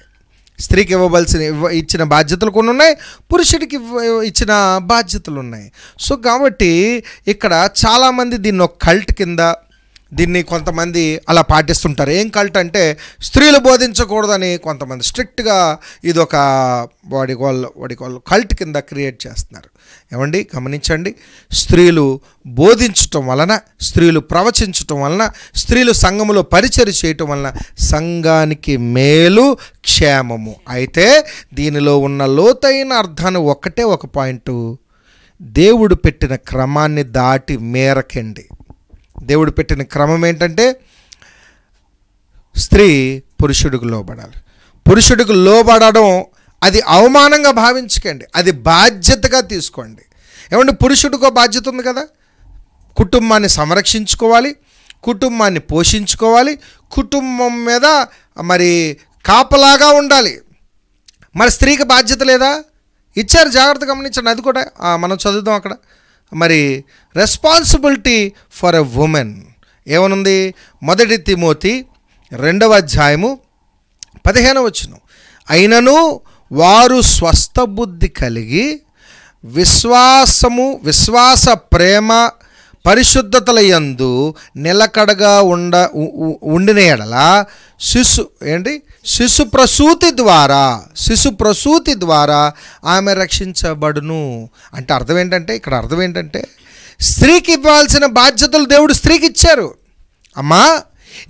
S1: స్త్రీకి ఇవ్వవలసిన ఇవ్వ ఇచ్చిన బాధ్యతలు కొన్ని ఉన్నాయి పురుషుడికి ఇచ్చిన బాధ్యతలు ఉన్నాయి సో కాబట్టి ఇక్కడ చాలామంది దీన్ని ఒక కల్ట్ కింద దీన్ని కొంతమంది అలా పాటిస్తుంటారు ఏం కల్ట్ అంటే స్త్రీలు బోధించకూడదని కొంతమంది స్ట్రిక్ట్గా ఇది ఒక వాడి వాళ్ళు వాడి వాళ్ళు కల్ట్ కింద క్రియేట్ చేస్తున్నారు ఏమండి గమనించండి స్త్రీలు బోధించటం వలన స్త్రీలు ప్రవచించటం వలన స్త్రీలు సంఘములో పరిచయం చేయటం వలన సంఘానికి మేలు క్షేమము అయితే దీనిలో ఉన్న లోతైన అర్థాన్ని ఒక్కటే ఒక పాయింట్ దేవుడు పెట్టిన క్రమాన్ని దాటి మేరకండి దేవుడు పెట్టిన క్రమం ఏంటంటే స్త్రీ పురుషుడికి లోబడాలి పురుషుడికి లోబడడం అది అవమానంగా భావించకండి అది బాధ్యతగా తీసుకోండి ఏమంటే పురుషుడికో బాధ్యత ఉంది కదా కుటుంబాన్ని సంరక్షించుకోవాలి కుటుంబాన్ని పోషించుకోవాలి కుటుంబం మీద మరి కాపలాగా ఉండాలి మరి స్త్రీకి బాధ్యత లేదా ఇచ్చారు జాగ్రత్త గమనించండి అది కూడా మనం చదువుదాం అక్కడ మరి రెస్పాన్సిబిలిటీ ఫర్ ఎ ఉమెన్ ఏమనుంది మొదటి తిమోతి రెండవ అధ్యాయము పదిహేనవ వచ్చిన అయినను వారు స్వస్థ బుద్ధి కలిగి విశ్వాసము విశ్వాస ప్రేమ పరిశుద్ధతలయందు నిలకడగా ఉండ ఉండిన ఎడల శిశు ఏంటి శిశు ప్రసూతి ద్వారా శిశు ప్రసూతి ద్వారా ఆమె రక్షించబడును అంటే అర్థం ఏంటంటే ఇక్కడ అర్థం ఏంటంటే స్త్రీకి ఇవ్వాల్సిన బాధ్యతలు దేవుడు స్త్రీకి ఇచ్చారు అమ్మా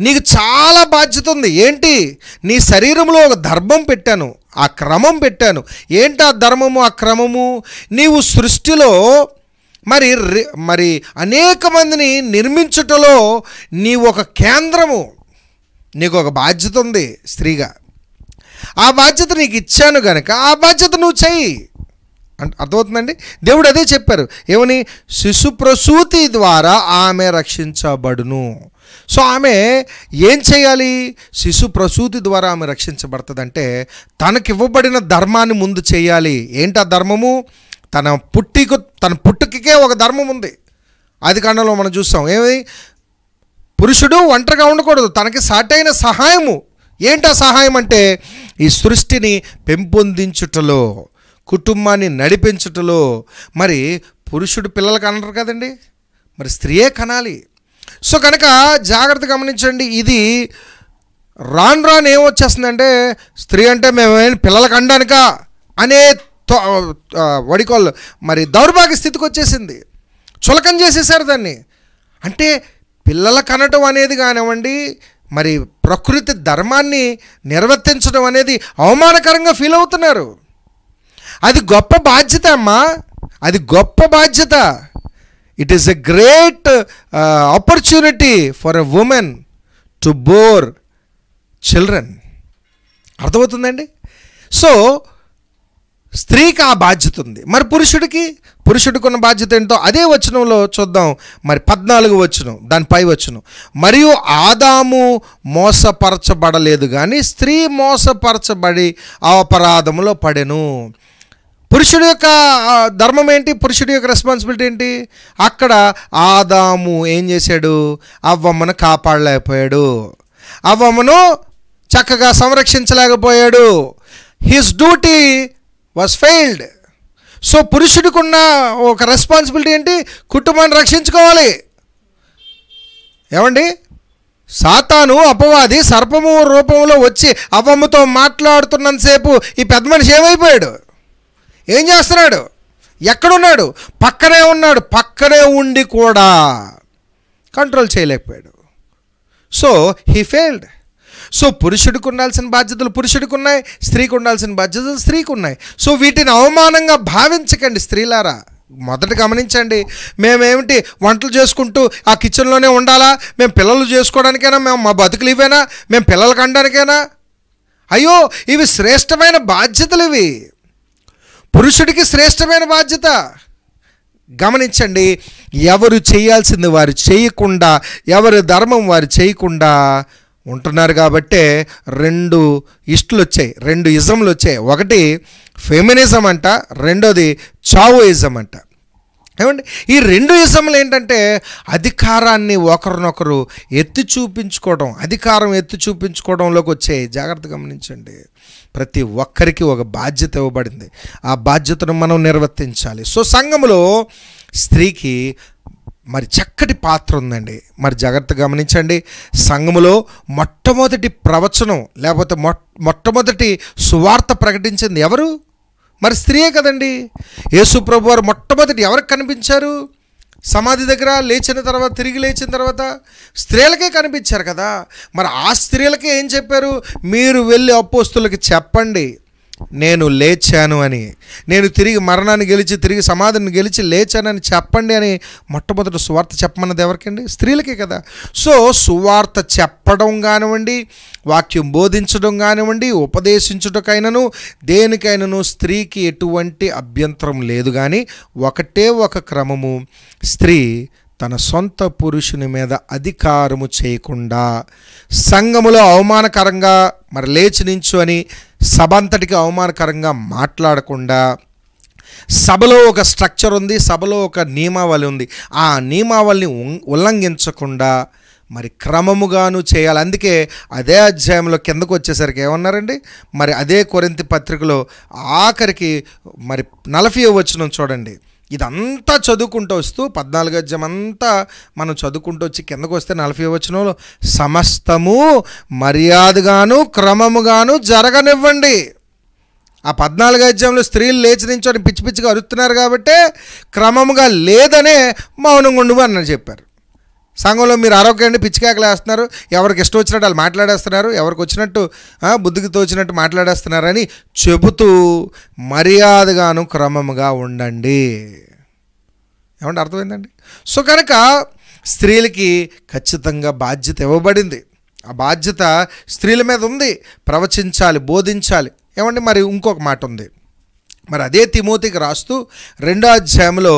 S1: నీకు చాలా బాధ్యత ఉంది ఏంటి నీ శరీరంలో ఒక ధర్మం పెట్టాను ఆ క్రమం పెట్టాను ఏంటి ఆ ధర్మము ఆ క్రమము నీవు సృష్టిలో మరి మరి అనేక మందిని నిర్మించుటలో నీ ఒక కేంద్రము నీకు ఒక బాధ్యత ఉంది స్త్రీగా ఆ బాధ్యత నీకు ఇచ్చాను కనుక ఆ బాధ్యత నువ్వు చెయ్యి అర్థమవుతుందండి దేవుడు అదే చెప్పారు ఏమని శిశుప్రసూతి ద్వారా ఆమె రక్షించబడును సో ఆమె ఏం చేయాలి శిశు ప్రసూతి ద్వారా ఆమె రక్షించబడుతుందంటే తనకివ్వబడిన ధర్మాన్ని ముందు చేయాలి ఏంటి ఆ ధర్మము తన పుట్టికు తన పుట్టుకే ఒక ధర్మం ఉంది అది కాండంలో మనం చూస్తాం ఏమి పురుషుడు ఒంటరిగా ఉండకూడదు తనకి సాటైన సహాయము ఆ సహాయం అంటే ఈ సృష్టిని పెంపొందించుటలో కుటుంబాన్ని నడిపించుటలో మరి పురుషుడు పిల్లలకు అనరు కదండి మరి స్త్రీయే కనాలి సో కనుక జాగ్రత్త గమనించండి ఇది రాను రాను ఏమొచ్చేస్తుందంటే స్త్రీ అంటే మేమేమైనా పిల్లలకు అనడానిక అనే వడికోల్ మరి దౌర్భాగ్య స్థితికి వచ్చేసింది చులకం చేసేసారు దాన్ని అంటే పిల్లల కనటం అనేది కానివ్వండి మరి ప్రకృతి ధర్మాన్ని నిర్వర్తించడం అనేది అవమానకరంగా ఫీల్ అవుతున్నారు అది గొప్ప బాధ్యత అమ్మా అది గొప్ప బాధ్యత it is a great opportunity for a women to bore children అర్థమవుతుందండి సో స్త్రీకి ఆ బాధ్యత ఉంది మరి పురుషుడికి పురుషుడికి ఉన్న బాధ్యత ఏంటో అదే వచనంలో చూద్దాం మరి పద్నాలుగు వచ్చును దానిపై వచ్చును మరియు ఆదాము మోసపరచబడలేదు కానీ స్త్రీ మోసపరచబడి అపరాధములో పడెను పురుషుడి యొక్క ధర్మం ఏంటి పురుషుడి యొక్క రెస్పాన్సిబిలిటీ ఏంటి అక్కడ ఆదాము ఏం చేశాడు అవ్వమ్మను కాపాడలేకపోయాడు అవ్వమ్మను చక్కగా సంరక్షించలేకపోయాడు his duty was failed so పురుషుడికున్న ఒక రెస్పాన్సిబిలిటీ ఏంటి కుటుంబాన్ని రక్షించుకోవాలి ఏమండి సాతాను అపవాది సర్పము రూపంలో వచ్చి అవమ్మతో మాట్లాడుతున్నంతసేపు ఈ పెద్ద మనిషి ఏమైపోయాడు ఏం చేస్తున్నాడు ఎక్కడున్నాడు పక్కనే ఉన్నాడు పక్కనే ఉండి కూడా కంట్రోల్ చేయలేకపోయాడు సో హీ ఫెయిల్డ్ సో పురుషుడికి ఉండాల్సిన బాధ్యతలు పురుషుడికి ఉన్నాయి స్త్రీకి ఉండాల్సిన బాధ్యతలు స్త్రీకి ఉన్నాయి సో వీటిని అవమానంగా భావించకండి స్త్రీలారా మొదట గమనించండి మేమేమిటి వంటలు చేసుకుంటూ ఆ కిచెన్లోనే ఉండాలా మేము పిల్లలు చేసుకోవడానికైనా మేము మా బతుకులు ఇవేనా మేము పిల్లలు కనడానికైనా అయ్యో ఇవి శ్రేష్టమైన బాధ్యతలు ఇవి పురుషుడికి శ్రేష్టమైన బాధ్యత గమనించండి ఎవరు చేయాల్సింది వారు చేయకుండా ఎవరు ధర్మం వారు చేయకుండా ఉంటున్నారు కాబట్టే రెండు ఇష్టలు వచ్చాయి రెండు ఇజంలు వచ్చాయి ఒకటి ఫెమినిజం అంట రెండోది చావోయిజం అంట ఏమండి ఈ రెండు ఇజంలు ఏంటంటే అధికారాన్ని ఒకరినొకరు ఎత్తి చూపించుకోవడం అధికారం ఎత్తి చూపించుకోవడంలోకి వచ్చాయి జాగ్రత్త గమనించండి ప్రతి ఒక్కరికి ఒక బాధ్యత ఇవ్వబడింది ఆ బాధ్యతను మనం నిర్వర్తించాలి సో సంఘంలో స్త్రీకి మరి చక్కటి పాత్ర ఉందండి మరి జాగ్రత్త గమనించండి సంఘములో మొట్టమొదటి ప్రవచనం లేకపోతే మొట్టమొదటి సువార్త ప్రకటించింది ఎవరు మరి స్త్రీయే కదండి ప్రభు వారు మొట్టమొదటి ఎవరికి కనిపించారు సమాధి దగ్గర లేచిన తర్వాత తిరిగి లేచిన తర్వాత స్త్రీలకే కనిపించారు కదా మరి ఆ స్త్రీలకే ఏం చెప్పారు మీరు వెళ్ళి అపోస్తులకి చెప్పండి నేను లేచాను అని నేను తిరిగి మరణాన్ని గెలిచి తిరిగి సమాధిని గెలిచి లేచానని చెప్పండి అని మొట్టమొదటి సువార్త చెప్పమన్నది ఎవరికండి స్త్రీలకే కదా సో సువార్త చెప్పడం కానివ్వండి వాక్యం బోధించడం కానివ్వండి ఉపదేశించుటకైనాను దేనికైనను స్త్రీకి ఎటువంటి అభ్యంతరం లేదు కానీ ఒకటే ఒక క్రమము స్త్రీ తన సొంత పురుషుని మీద అధికారము చేయకుండా సంఘములో అవమానకరంగా మరి లేచి నించు అని సభ అంతటికి అవమానకరంగా మాట్లాడకుండా సభలో ఒక స్ట్రక్చర్ ఉంది సభలో ఒక నియమావళి ఉంది ఆ నియమావళిని ఉల్లంఘించకుండా మరి క్రమముగాను చేయాలి అందుకే అదే అధ్యాయంలో కిందకు వచ్చేసరికి ఏమన్నారండి మరి అదే కొరింత పత్రికలో ఆఖరికి మరి నలభై వచ్చిన చూడండి ఇదంతా చదువుకుంటూ వస్తూ పద్నాలుగు అంతా మనం చదువుకుంటూ వచ్చి కిందకు వస్తే నలభై వచనంలో సమస్తము మర్యాదగాను క్రమముగాను జరగనివ్వండి ఆ పద్నాలుగు అధ్యాయంలో స్త్రీలు లేచి నించొని పిచ్చి పిచ్చిగా అరుస్తున్నారు కాబట్టే క్రమముగా లేదనే మౌనంగా ఉండు అన్న చెప్పారు సంఘంలో మీరు ఆరోగ్యాన్ని పిచ్చికాకలు వేస్తున్నారు ఎవరికి ఇష్టం వచ్చినట్టు వాళ్ళు మాట్లాడేస్తున్నారు ఎవరికి వచ్చినట్టు బుద్ధికి తోచినట్టు మాట్లాడేస్తున్నారని చెబుతూ మర్యాదగాను క్రమంగా ఉండండి ఏమంటే అర్థమైందండి సో కనుక స్త్రీలకి ఖచ్చితంగా బాధ్యత ఇవ్వబడింది ఆ బాధ్యత స్త్రీల మీద ఉంది ప్రవచించాలి బోధించాలి ఏమంటే మరి ఇంకొక మాట ఉంది మరి అదే తిమోతికి రాస్తూ రెండో అధ్యాయంలో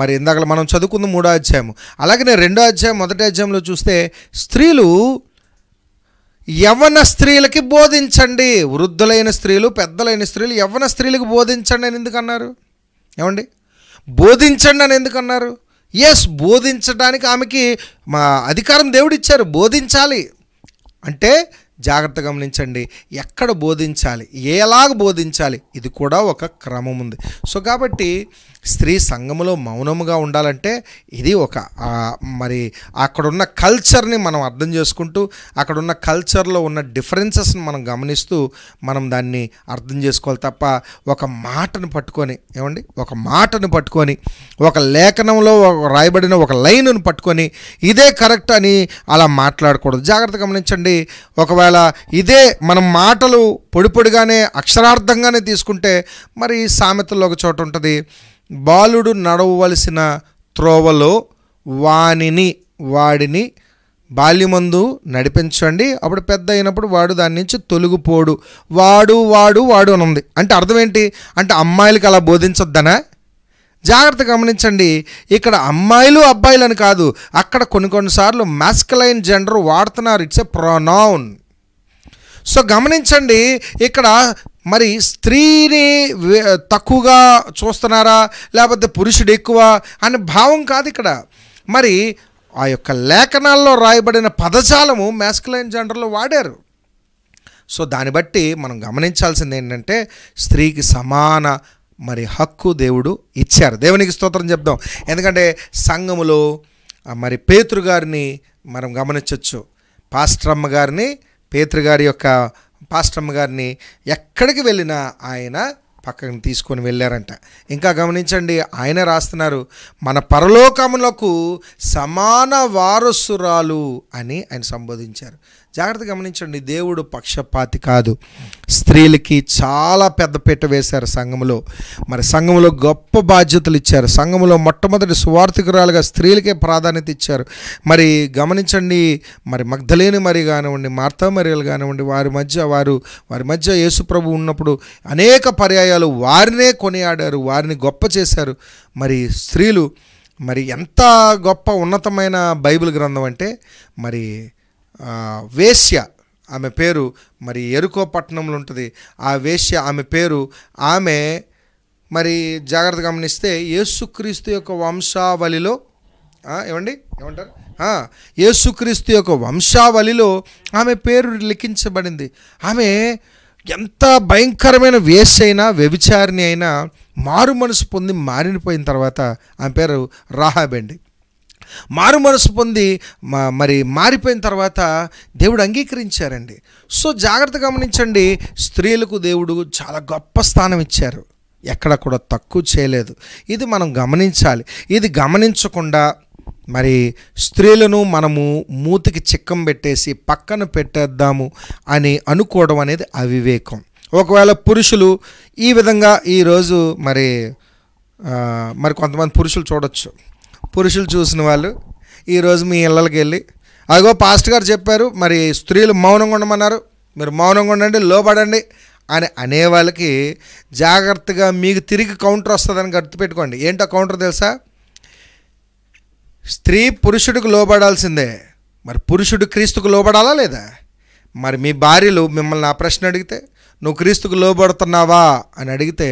S1: మరి ఇందాక మనం చదువుకుంది మూడో అధ్యాయం అలాగే రెండో అధ్యాయం మొదటి అధ్యాయంలో చూస్తే స్త్రీలు యవ్వన స్త్రీలకి బోధించండి వృద్ధులైన స్త్రీలు పెద్దలైన స్త్రీలు యవ్వన స్త్రీలకు బోధించండి అని ఎందుకన్నారు ఏమండి బోధించండి అని ఎందుకన్నారు ఎస్ బోధించడానికి ఆమెకి మా అధికారం దేవుడిచ్చారు బోధించాలి అంటే జాగ్రత్త గమనించండి ఎక్కడ బోధించాలి ఎలాగ బోధించాలి ఇది కూడా ఒక క్రమం ఉంది సో కాబట్టి స్త్రీ సంఘములో మౌనముగా ఉండాలంటే ఇది ఒక మరి అక్కడున్న కల్చర్ని మనం అర్థం చేసుకుంటూ అక్కడున్న కల్చర్లో ఉన్న డిఫరెన్సెస్ని మనం గమనిస్తూ మనం దాన్ని అర్థం చేసుకోవాలి తప్ప ఒక మాటను పట్టుకొని ఏమండి ఒక మాటను పట్టుకొని ఒక లేఖనంలో రాయబడిన ఒక లైన్ను పట్టుకొని ఇదే కరెక్ట్ అని అలా మాట్లాడకూడదు జాగ్రత్త గమనించండి ఒకవేళ ఇవాళ ఇదే మనం మాటలు పొడి పొడిగానే అక్షరార్థంగానే తీసుకుంటే మరి సామెతల్లో ఒక చోట ఉంటుంది బాలుడు నడవవలసిన త్రోవలో వానిని వాడిని బాల్యమందు నడిపించండి అప్పుడు పెద్ద అయినప్పుడు వాడు దాని నుంచి తొలుగుపోడు వాడు వాడు వాడు అని ఉంది అంటే అర్థం ఏంటి అంటే అమ్మాయిలకు అలా బోధించొద్దనా జాగ్రత్త గమనించండి ఇక్కడ అమ్మాయిలు అని కాదు అక్కడ కొన్ని కొన్నిసార్లు మ్యాస్కలైన్ జెండర్ వాడుతున్నారు ఇట్స్ ఎ ప్రొనౌన్ సో గమనించండి ఇక్కడ మరి స్త్రీని తక్కువగా చూస్తున్నారా లేకపోతే పురుషుడు ఎక్కువ అనే భావం కాదు ఇక్కడ మరి ఆ యొక్క లేఖనాల్లో రాయబడిన పదజాలము మ్యాస్కులైన్ జెండర్లో వాడారు సో దాన్ని బట్టి మనం గమనించాల్సింది ఏంటంటే స్త్రీకి సమాన మరి హక్కు దేవుడు ఇచ్చారు దేవునికి స్తోత్రం చెప్దాం ఎందుకంటే సంఘములో మరి పేతురు గారిని మనం గమనించవచ్చు పాస్ట్రమ్మ గారిని పేతృగారి యొక్క పాస్టమ్ గారిని ఎక్కడికి వెళ్ళినా ఆయన పక్కన తీసుకొని వెళ్ళారంట ఇంకా గమనించండి ఆయన రాస్తున్నారు మన పరలోకములకు సమాన వారసురాలు అని ఆయన సంబోధించారు జాగ్రత్త గమనించండి దేవుడు పక్షపాతి కాదు స్త్రీలకి చాలా పెద్ద పెట్ట వేశారు సంఘంలో మరి సంఘంలో గొప్ప బాధ్యతలు ఇచ్చారు సంఘంలో మొట్టమొదటి సువార్థికురాలుగా స్త్రీలకే ప్రాధాన్యత ఇచ్చారు మరి గమనించండి మరి మగ్ధలేని మరి కానివ్వండి మార్తామరియలు కానివ్వండి వారి మధ్య వారు వారి మధ్య యేసుప్రభు ఉన్నప్పుడు అనేక పర్యాయాలు రాజ్యాలు వారినే కొనియాడారు వారిని గొప్ప చేశారు మరి స్త్రీలు మరి ఎంత గొప్ప ఉన్నతమైన బైబిల్ గ్రంథం అంటే మరి వేశ్య ఆమె పేరు మరి ఎరుకో పట్టణంలో ఉంటుంది ఆ వేశ్య ఆమె పేరు ఆమె మరి జాగ్రత్త గమనిస్తే యేసుక్రీస్తు యొక్క వంశావళిలో ఏమండి ఏమంటారు యేసుక్రీస్తు యొక్క వంశావళిలో ఆమె పేరు లిఖించబడింది ఆమె ఎంత భయంకరమైన వేస్ అయినా వ్యభిచారిణి అయినా మారు మనసు పొంది మారిపోయిన తర్వాత ఆమె పేరు రాహాబెండి మారు మనసు పొంది మరి మారిపోయిన తర్వాత దేవుడు అంగీకరించారండి సో జాగ్రత్త గమనించండి స్త్రీలకు దేవుడు చాలా గొప్ప స్థానం ఇచ్చారు ఎక్కడ కూడా తక్కువ చేయలేదు ఇది మనం గమనించాలి ఇది గమనించకుండా మరి స్త్రీలను మనము మూతికి చిక్కం పెట్టేసి పక్కన పెట్టేద్దాము అని అనుకోవడం అనేది అవివేకం ఒకవేళ పురుషులు ఈ విధంగా ఈరోజు మరి మరి కొంతమంది పురుషులు చూడొచ్చు పురుషులు చూసిన వాళ్ళు ఈరోజు మీ ఇళ్ళకి వెళ్ళి అదిగో పాస్ట్ గారు చెప్పారు మరి స్త్రీలు మౌనంగా ఉండమన్నారు మీరు మౌనంగా ఉండండి లోబడండి అని అనే వాళ్ళకి జాగ్రత్తగా మీకు తిరిగి కౌంటర్ వస్తుందని గుర్తుపెట్టుకోండి ఏంటో కౌంటర్ తెలుసా స్త్రీ పురుషుడికి లోబడాల్సిందే మరి పురుషుడు క్రీస్తుకు లోబడాలా లేదా మరి మీ భార్యలు మిమ్మల్ని ఆ ప్రశ్న అడిగితే నువ్వు క్రీస్తుకు లోబడుతున్నావా అని అడిగితే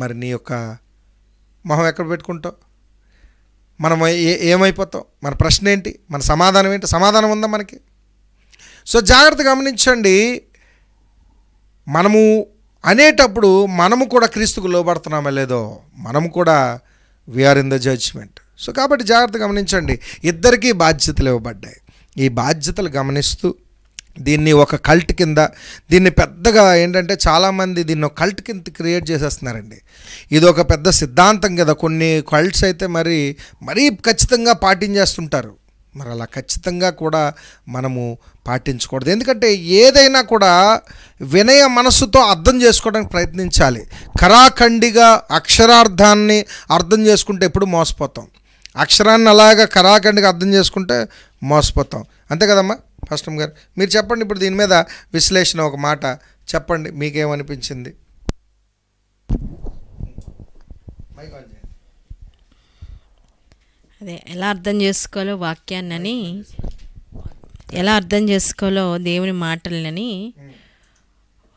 S1: మరి నీ యొక్క మొహం ఎక్కడ పెట్టుకుంటావు మనం ఏ ఏమైపోతాం మన ప్రశ్న ఏంటి మన సమాధానం ఏంటి సమాధానం ఉందా మనకి సో జాగ్రత్త గమనించండి మనము అనేటప్పుడు మనము కూడా క్రీస్తుకు లోబడుతున్నామా లేదో మనము కూడా we're in the judgment so కాబట్టి జాగ్రత్త గమనించండి ఇద్దరికీ బాధ్యతలు ఇవ్వబడ్డాయి ఈ బాధ్యతలు గమనిస్తూ దీన్ని ఒక కల్ట్ కింద దీన్ని పెద్దగా ఏంటంటే చాలామంది దీన్ని ఒక కల్ట్ కింద క్రియేట్ చేసేస్తున్నారండి ఇది ఒక పెద్ద సిద్ధాంతం కదా కొన్ని కల్ట్స్ అయితే మరి మరీ ఖచ్చితంగా పాటించేస్తుంటారు మరి అలా ఖచ్చితంగా కూడా మనము పాటించకూడదు ఎందుకంటే ఏదైనా కూడా వినయ మనస్సుతో అర్థం చేసుకోవడానికి ప్రయత్నించాలి కరాఖండిగా అక్షరార్థాన్ని అర్థం చేసుకుంటే ఎప్పుడు మోసపోతాం అక్షరాన్ని అలాగ కరాఖండిగా అర్థం చేసుకుంటే మోసపోతాం అంతే కదమ్మా ఫస్ట్ గారు మీరు చెప్పండి ఇప్పుడు దీని మీద విశ్లేషణ ఒక మాట చెప్పండి మీకేమనిపించింది
S2: అదే ఎలా అర్థం చేసుకోవాలో వాక్యాన్నని ఎలా అర్థం చేసుకోవాలో దేవుని మాటలని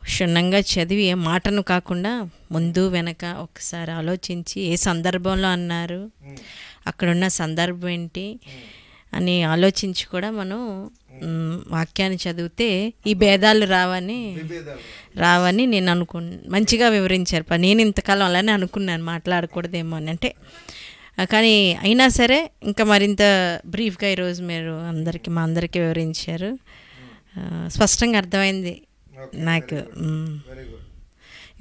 S2: క్షుణ్ణంగా చదివి ఏ మాటను కాకుండా ముందు వెనక ఒకసారి ఆలోచించి ఏ సందర్భంలో అన్నారు అక్కడున్న సందర్భం ఏంటి అని ఆలోచించి కూడా మనం వాక్యాన్ని చదివితే ఈ భేదాలు రావని రావని నేను అనుకు మంచిగా వివరించారు నేను ఇంతకాలం అలానే అనుకున్నాను మాట్లాడకూడదేమో అని అంటే కానీ అయినా సరే ఇంకా మరింత బ్రీఫ్గా ఈరోజు మీరు అందరికీ మా అందరికీ వివరించారు స్పష్టంగా అర్థమైంది నాకు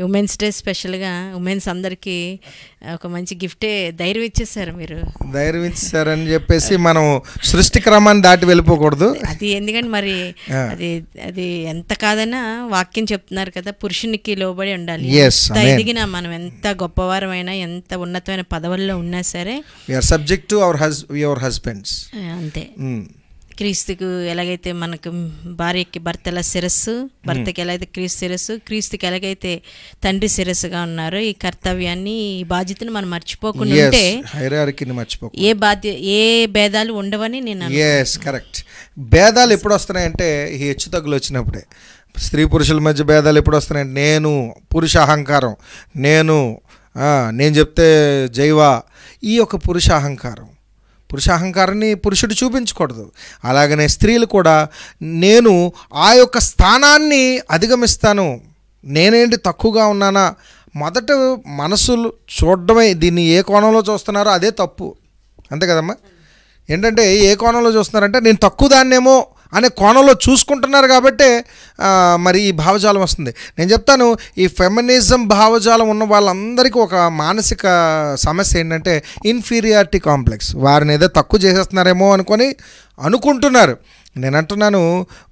S2: ఉమెన్స్ డే స్పెషల్గా ఉమెన్స్ అందరికీ ఒక మంచి గిఫ్టే ధైర్యం ఇచ్చేసారు మీరు
S1: ధైర్యం ఇచ్చేసారని చెప్పేసి మనం సృష్టి క్రమాన్ని దాటి వెళ్ళిపోకూడదు
S2: అది ఎందుకంటే మరి అది అది ఎంత కాదన్నా వాక్యం చెప్తున్నారు కదా పురుషునికి లోబడి ఉండాలి ఎదిగిన మనం ఎంత గొప్పవారమైనా ఎంత ఉన్నతమైన పదవుల్లో ఉన్నా సరే
S1: సబ్జెక్ట్ టు అవర్ హస్ యువర్ హస్బెండ్స్ అంతే hmm.
S2: క్రీస్తుకు ఎలాగైతే మనకు భార్యకి భర్తల శిరస్సు భర్తకి ఎలాగైతే క్రీస్తు శిరస్సు క్రీస్తుకి ఎలాగైతే తండ్రి శిరస్సుగా ఉన్నారో ఈ కర్తవ్యాన్ని ఈ బాధ్యతను మనం మర్చిపోకుండా ఉంటే మర్చిపో ఏ బాధ్య ఏ భేదాలు ఉండవని నేను ఎస్
S1: కరెక్ట్ భేదాలు ఎప్పుడు వస్తున్నాయంటే ఈ హెచ్చు తగ్గులు వచ్చినప్పుడే స్త్రీ పురుషుల మధ్య భేదాలు ఎప్పుడు వస్తున్నాయంటే నేను పురుష అహంకారం నేను నేను చెప్తే జైవా ఈ యొక్క పురుష అహంకారం పురుష అహంకారాన్ని పురుషుడు చూపించకూడదు అలాగనే స్త్రీలు కూడా నేను ఆ యొక్క స్థానాన్ని అధిగమిస్తాను నేనేంటి తక్కువగా ఉన్నానా మొదట మనసులు చూడడమే దీన్ని ఏ కోణంలో చూస్తున్నారో అదే తప్పు అంతే కదమ్మా ఏంటంటే ఏ కోణంలో చూస్తున్నారంటే నేను తక్కువ దాన్నేమో అనే కోణంలో చూసుకుంటున్నారు కాబట్టే మరి ఈ భావజాలం వస్తుంది నేను చెప్తాను ఈ ఫెమినిజం భావజాలం ఉన్న వాళ్ళందరికీ ఒక మానసిక సమస్య ఏంటంటే ఇన్ఫీరియారిటీ కాంప్లెక్స్ వారిని ఏదో తక్కువ చేసేస్తున్నారేమో అనుకొని అనుకుంటున్నారు నేను అంటున్నాను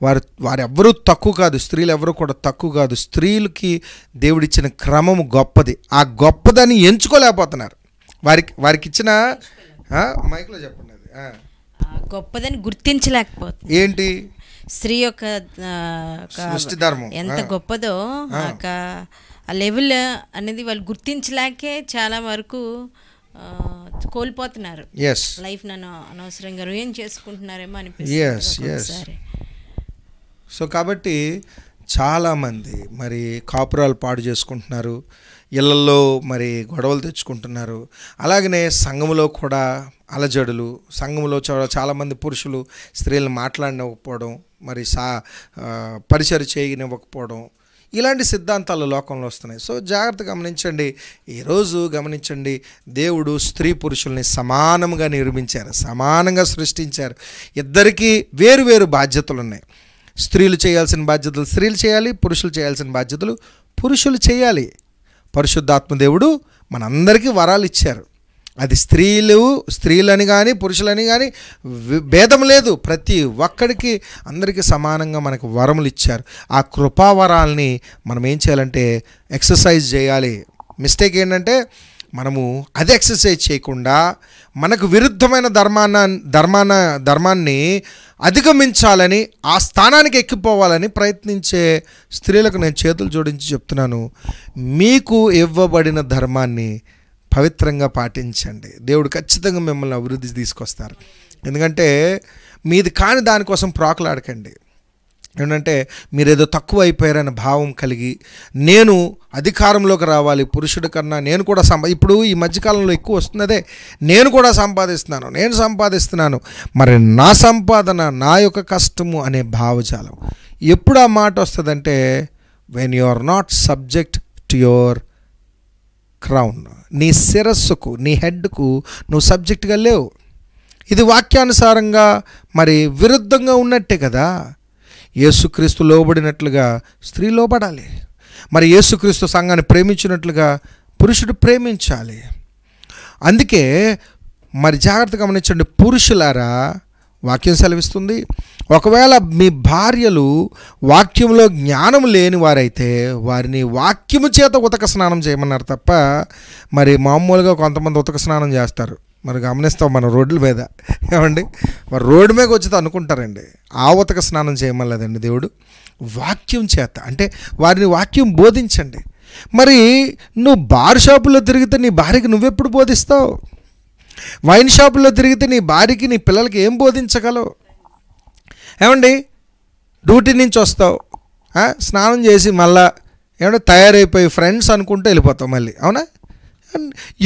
S1: వారు వారెవ్వరూ తక్కువ కాదు స్త్రీలు ఎవరు కూడా తక్కువ కాదు స్త్రీలకి దేవుడిచ్చిన క్రమము గొప్పది ఆ గొప్పదని ఎంచుకోలేకపోతున్నారు వారికి వారికి ఇచ్చిన
S2: మైక్లో చెప్పండి అది గొప్పదని
S1: గుర్తించలేకపోతుంది ఏంటి
S2: స్త్రీ యొక్క ధర్మం ఎంత గొప్పదో ఆ లెవెల్ అనేది వాళ్ళు గుర్తించలేకే చాలా వరకు కోల్పోతున్నారు లైఫ్ నన్ను అనవసరంగా రుయం చేసుకుంటున్నారేమో అనిపిస్తుంది
S1: సో కాబట్టి చాలామంది మరి కాపురాలు పాడు చేసుకుంటున్నారు ఇళ్లలో మరి గొడవలు తెచ్చుకుంటున్నారు అలాగనే సంఘంలో కూడా అలజడులు సంఘంలో చాలామంది పురుషులు స్త్రీలను మాట్లాడినకపోవడం మరి సా పరిచయం చేయనివ్వకపోవడం ఇలాంటి సిద్ధాంతాలు లోకంలో వస్తున్నాయి సో జాగ్రత్త గమనించండి ఈరోజు గమనించండి దేవుడు స్త్రీ పురుషుల్ని సమానంగా నిర్మించారు సమానంగా సృష్టించారు ఇద్దరికీ వేరువేరు బాధ్యతలు ఉన్నాయి స్త్రీలు చేయాల్సిన బాధ్యతలు స్త్రీలు చేయాలి పురుషులు చేయాల్సిన బాధ్యతలు పురుషులు చేయాలి పరిశుద్ధాత్మదేవుడు మనందరికీ వరాలు ఇచ్చారు అది స్త్రీలు స్త్రీలని కానీ పురుషులని కానీ భేదం లేదు ప్రతి ఒక్కడికి అందరికీ సమానంగా మనకు వరములు ఇచ్చారు ఆ కృపావరాల్ని మనం ఏం చేయాలంటే ఎక్సర్సైజ్ చేయాలి మిస్టేక్ ఏంటంటే మనము అది ఎక్సర్సైజ్ చేయకుండా మనకు విరుద్ధమైన ధర్మాన ధర్మాన ధర్మాన్ని అధిగమించాలని ఆ స్థానానికి ఎక్కిపోవాలని ప్రయత్నించే స్త్రీలకు నేను చేతులు జోడించి చెప్తున్నాను మీకు ఇవ్వబడిన ధర్మాన్ని పవిత్రంగా పాటించండి దేవుడు ఖచ్చితంగా మిమ్మల్ని అభివృద్ధి తీసుకొస్తారు ఎందుకంటే మీది కాని దానికోసం ప్రాకులాడకండి ఏంటంటే మీరేదో తక్కువ అయిపోయారని భావం కలిగి నేను అధికారంలోకి రావాలి పురుషుడి కన్నా నేను కూడా సంపా ఇప్పుడు ఈ మధ్యకాలంలో ఎక్కువ వస్తున్నదే నేను కూడా సంపాదిస్తున్నాను నేను సంపాదిస్తున్నాను మరి నా సంపాదన నా యొక్క కష్టము అనే భావజాలం ఎప్పుడు ఆ మాట వస్తుందంటే when you are not subject to your crown నీ శిరస్సుకు నీ హెడ్కు నువ్వు సబ్జెక్ట్గా లేవు ఇది వాక్యానుసారంగా మరి విరుద్ధంగా ఉన్నట్టే కదా యేసుక్రీస్తు లోబడినట్లుగా స్త్రీ లోబడాలి మరి యేసుక్రీస్తు సంఘాన్ని ప్రేమించినట్లుగా పురుషుడు ప్రేమించాలి అందుకే మరి జాగ్రత్త గమనించండి పురుషులారా వాక్యం సెలవిస్తుంది ఒకవేళ మీ భార్యలు వాక్యంలో జ్ఞానం లేని వారైతే వారిని వాక్యము చేత ఉతక స్నానం చేయమన్నారు తప్ప మరి మామూలుగా కొంతమంది ఉతక స్నానం చేస్తారు మరి గమనిస్తాం మన రోడ్ల మీద ఏమండి మరి రోడ్డు మీద వచ్చి అనుకుంటారండి ఆవతక స్నానం చేయమలేదండి దేవుడు వాక్యం చేత అంటే వారిని వాక్యం బోధించండి మరి నువ్వు బార్ షాపులో తిరిగితే నీ భార్యకి నువ్వెప్పుడు బోధిస్తావు వైన్ షాపులో తిరిగితే నీ భార్యకి నీ పిల్లలకి ఏం బోధించగలవు ఏమండి డ్యూటీ నుంచి వస్తావు స్నానం చేసి మళ్ళా ఏమంటే తయారైపోయి ఫ్రెండ్స్ అనుకుంటూ వెళ్ళిపోతావు మళ్ళీ అవునా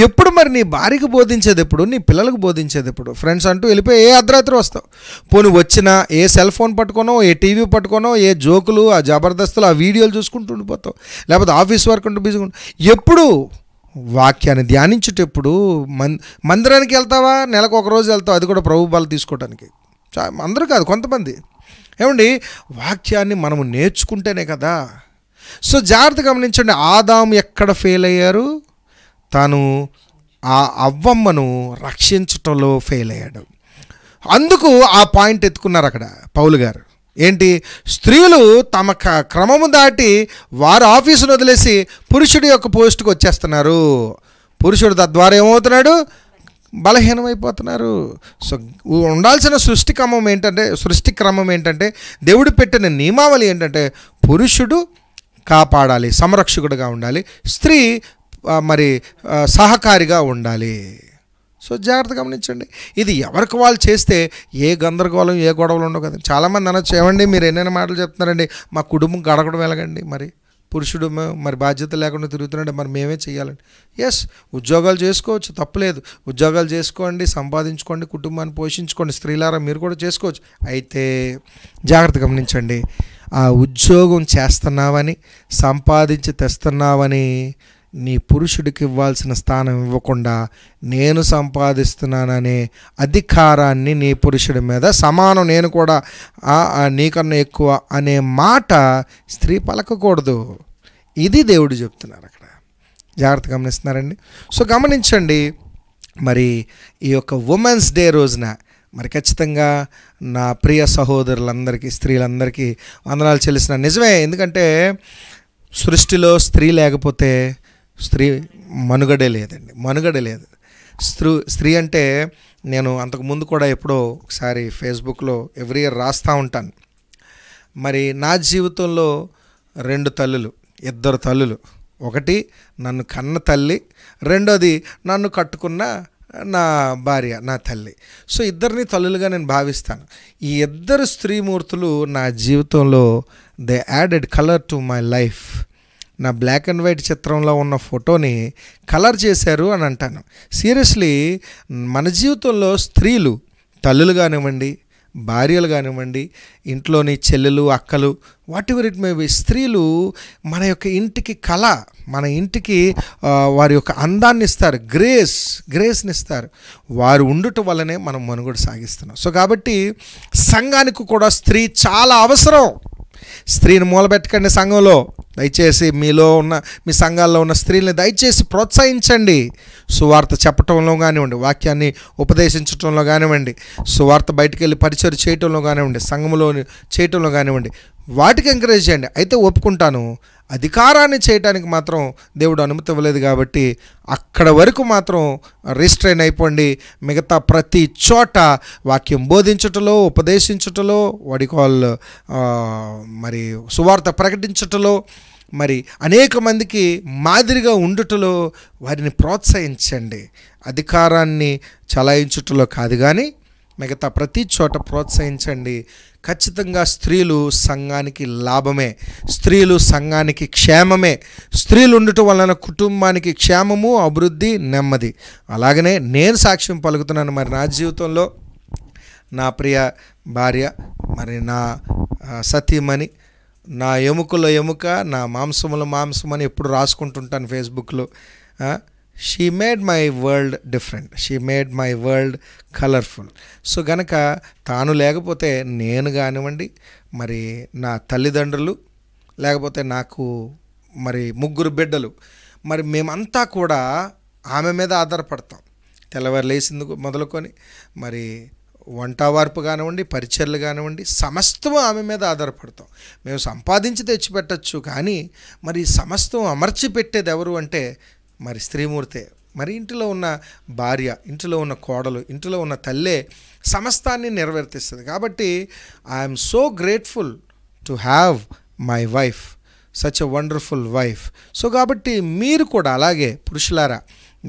S1: ఎప్పుడు మరి నీ భార్యకు బోధించేది ఎప్పుడు నీ పిల్లలకు బోధించేది ఎప్పుడు ఫ్రెండ్స్ అంటూ వెళ్ళిపోయి ఏ అర్ధరాత్రి వస్తావు పోనీ వచ్చినా ఏ సెల్ ఫోన్ పట్టుకోనో ఏ టీవీ పట్టుకోనో ఏ జోకులు ఆ జబర్దస్తులు ఆ వీడియోలు చూసుకుంటూ ఉండిపోతావు లేకపోతే ఆఫీస్ వర్క్ ఉంటూ బిజీగా ఎప్పుడు వాక్యాన్ని ధ్యానించేటప్పుడు మం మందిరానికి వెళ్తావా నెలకు ఒక రోజు వెళ్తావు అది కూడా ప్రభు బలం తీసుకోవడానికి అందరూ కాదు కొంతమంది ఏమండి వాక్యాన్ని మనము నేర్చుకుంటేనే కదా సో జాగ్రత్త గమనించండి ఆదాం ఎక్కడ ఫెయిల్ అయ్యారు తాను ఆ అవ్వమ్మను రక్షించటంలో ఫెయిల్ అయ్యాడు అందుకు ఆ పాయింట్ ఎత్తుకున్నారు అక్కడ పౌలు గారు ఏంటి స్త్రీలు తమ క్రమము దాటి వారు ఆఫీసును వదిలేసి పురుషుడి యొక్క పోస్టుకు వచ్చేస్తున్నారు పురుషుడు తద్వారా ఏమవుతున్నాడు బలహీనమైపోతున్నారు సో ఉండాల్సిన సృష్టి క్రమం ఏంటంటే సృష్టి క్రమం ఏంటంటే దేవుడు పెట్టిన నియమావళి ఏంటంటే పురుషుడు కాపాడాలి సంరక్షకుడుగా ఉండాలి స్త్రీ మరి సహకారిగా ఉండాలి సో జాగ్రత్త గమనించండి ఇది ఎవరికి వాళ్ళు చేస్తే ఏ గందరగోళం ఏ గొడవలు ఉండవు కదండి చాలామంది అనొచ్చు ఏమండి మీరు ఎన్నైనా మాటలు చెప్తున్నారండి మా కుటుంబం గడగడం వెలగండి మరి పురుషుడు మరి బాధ్యత లేకుండా తిరుగుతున్నాడు మరి మేమే చేయాలండి ఎస్ ఉద్యోగాలు చేసుకోవచ్చు తప్పులేదు ఉద్యోగాలు చేసుకోండి సంపాదించుకోండి కుటుంబాన్ని పోషించుకోండి స్త్రీలారా మీరు కూడా చేసుకోవచ్చు అయితే జాగ్రత్త గమనించండి ఆ ఉద్యోగం చేస్తున్నావని సంపాదించి తెస్తున్నావని నీ పురుషుడికి ఇవ్వాల్సిన స్థానం ఇవ్వకుండా నేను సంపాదిస్తున్నాననే అధికారాన్ని నీ పురుషుడి మీద సమానం నేను కూడా నీకన్నా ఎక్కువ అనే మాట స్త్రీ పలకకూడదు ఇది దేవుడు చెప్తున్నారు అక్కడ జాగ్రత్త గమనిస్తున్నారండి సో గమనించండి మరి ఈ యొక్క ఉమెన్స్ డే రోజున మరి ఖచ్చితంగా నా ప్రియ సహోదరులందరికీ స్త్రీలందరికీ వందనాలు చెల్లిసిన నిజమే ఎందుకంటే సృష్టిలో స్త్రీ లేకపోతే స్త్రీ మనుగడే లేదండి మనుగడ లేదు స్త్రీ స్త్రీ అంటే నేను అంతకుముందు కూడా ఎప్పుడో ఒకసారి ఫేస్బుక్లో ఎవ్రీ ఇయర్ రాస్తూ ఉంటాను మరి నా జీవితంలో రెండు తల్లులు ఇద్దరు తల్లులు ఒకటి నన్ను కన్న తల్లి రెండోది నన్ను కట్టుకున్న నా భార్య నా తల్లి సో ఇద్దరిని తల్లులుగా నేను భావిస్తాను ఈ ఇద్దరు స్త్రీమూర్తులు నా జీవితంలో they added colour to my life నా బ్లాక్ అండ్ వైట్ చిత్రంలో ఉన్న ఫోటోని కలర్ చేశారు అని అంటాను సీరియస్లీ మన జీవితంలో స్త్రీలు తల్లులు కానివ్వండి భార్యలు కానివ్వండి ఇంట్లోని చెల్లెలు అక్కలు whatever it may be స్త్రీలు మన యొక్క ఇంటికి కళ మన ఇంటికి వారి యొక్క అందాన్ని ఇస్తారు గ్రేస్ గ్రేస్ని ఇస్తారు వారు ఉండటం వల్లనే మనం మనుగడ సాగిస్తున్నాం సో కాబట్టి సంఘానికి కూడా స్త్రీ చాలా అవసరం స్త్రీని మూలబెట్టకండి సంఘంలో దయచేసి మీలో ఉన్న మీ సంఘాల్లో ఉన్న స్త్రీల్ని దయచేసి ప్రోత్సహించండి సువార్త చెప్పటంలో కానివ్వండి వాక్యాన్ని ఉపదేశించటంలో కానివ్వండి సువార్త బయటికి వెళ్ళి పరిచయం చేయటంలో కానివ్వండి సంఘంలో చేయటంలో కానివ్వండి వాటికి ఎంకరేజ్ చేయండి అయితే ఒప్పుకుంటాను అధికారాన్ని చేయడానికి మాత్రం దేవుడు అనుమతి ఇవ్వలేదు కాబట్టి అక్కడ వరకు మాత్రం రిజిస్ట్రైన్ అయిపోండి మిగతా ప్రతి చోట వాక్యం బోధించటలో ఉపదేశించటలో వాడి మరి సువార్త ప్రకటించటలో మరి అనేక మందికి మాదిరిగా ఉండుటలో వారిని ప్రోత్సహించండి అధికారాన్ని చలాయించుటలో కాదు కానీ మిగతా ప్రతి చోట ప్రోత్సహించండి ఖచ్చితంగా స్త్రీలు సంఘానికి లాభమే స్త్రీలు సంఘానికి క్షేమమే స్త్రీలు ఉండటం వలన కుటుంబానికి క్షేమము అభివృద్ధి నెమ్మది అలాగనే నేను సాక్ష్యం పలుకుతున్నాను మరి నా జీవితంలో నా ప్రియ భార్య మరి నా సతీమణి నా ఎముకలో ఎముక నా మాంసముల మాంసం అని ఎప్పుడు రాసుకుంటుంటాను ఫేస్బుక్లో she made my world different she made my world colourful so గనక తాను లేకపోతే నేను కానివ్వండి మరి నా తల్లిదండ్రులు లేకపోతే నాకు మరి ముగ్గురు బిడ్డలు మరి మేమంతా కూడా ఆమె మీద ఆధారపడతాం తెల్లవారు లేచిందుకు మొదలుకొని మరి వంట వార్పు కానివ్వండి పరిచర్లు కానివ్వండి సమస్తం ఆమె మీద ఆధారపడతాం మేము సంపాదించి తెచ్చిపెట్టచ్చు కానీ మరి సమస్తం అమర్చి పెట్టేది ఎవరు అంటే మరి స్త్రీమూర్తే మరి ఇంటిలో ఉన్న భార్య ఇంటిలో ఉన్న కోడలు ఇంటిలో ఉన్న తల్లే సమస్తాన్ని నెరవేర్తిస్తుంది కాబట్టి I'm so grateful to have my wife such a wonderful wife so కాబట్టి మీరు కూడా అలాగే పురుషులారా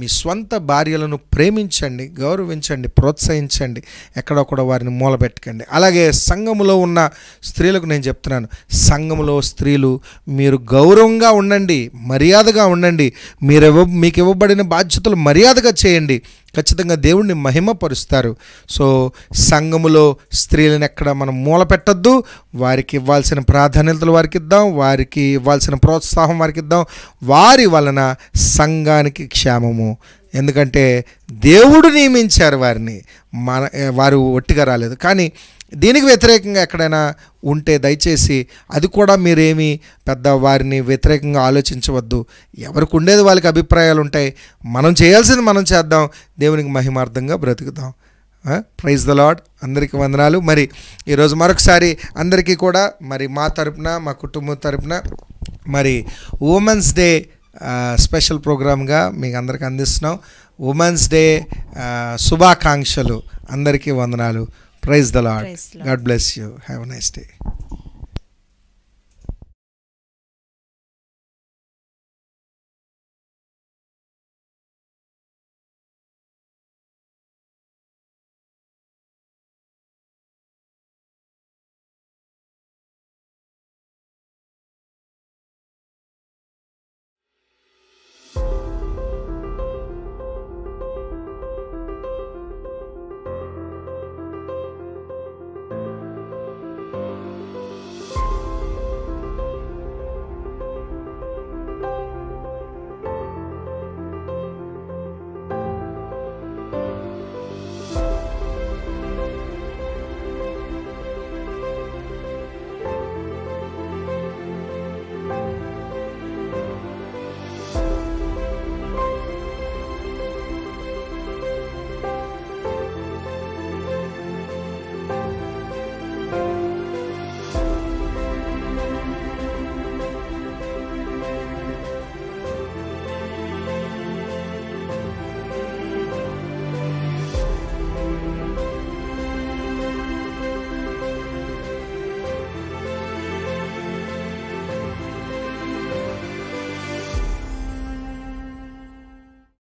S1: మీ స్వంత భార్యలను ప్రేమించండి గౌరవించండి ప్రోత్సహించండి ఎక్కడో కూడా వారిని మూలబెట్టకండి అలాగే సంఘములో ఉన్న స్త్రీలకు నేను చెప్తున్నాను సంఘములో స్త్రీలు మీరు గౌరవంగా ఉండండి మర్యాదగా ఉండండి మీరు మీకు ఇవ్వబడిన బాధ్యతలు మర్యాదగా చేయండి ఖచ్చితంగా దేవుణ్ణి మహిమపరుస్తారు సో సంఘములో స్త్రీలను ఎక్కడ మనం మూల పెట్టద్దు వారికి ఇవ్వాల్సిన ప్రాధాన్యతలు వారికి ఇద్దాం వారికి ఇవ్వాల్సిన ప్రోత్సాహం వారికి ఇద్దాం వారి వలన సంఘానికి క్షేమము ఎందుకంటే దేవుడు నియమించారు వారిని మన వారు ఒట్టిగా రాలేదు కానీ దీనికి వ్యతిరేకంగా ఎక్కడైనా ఉంటే దయచేసి అది కూడా మీరేమి పెద్ద వారిని వ్యతిరేకంగా ఆలోచించవద్దు ఎవరికి ఉండేది వాళ్ళకి అభిప్రాయాలు ఉంటాయి మనం చేయాల్సింది మనం చేద్దాం దేవునికి మహిమార్థంగా బ్రతుకుదాం ప్రైజ్ ద లాడ్ అందరికీ వందనాలు మరి ఈరోజు మరొకసారి అందరికీ కూడా మరి మా తరపున మా కుటుంబం తరపున మరి ఉమెన్స్ డే స్పెషల్ ప్రోగ్రామ్గా మీకు అందరికి అందిస్తున్నాం ఉమెన్స్ డే శుభాకాంక్షలు అందరికీ వందనాలు praise the Lord God bless you have nice day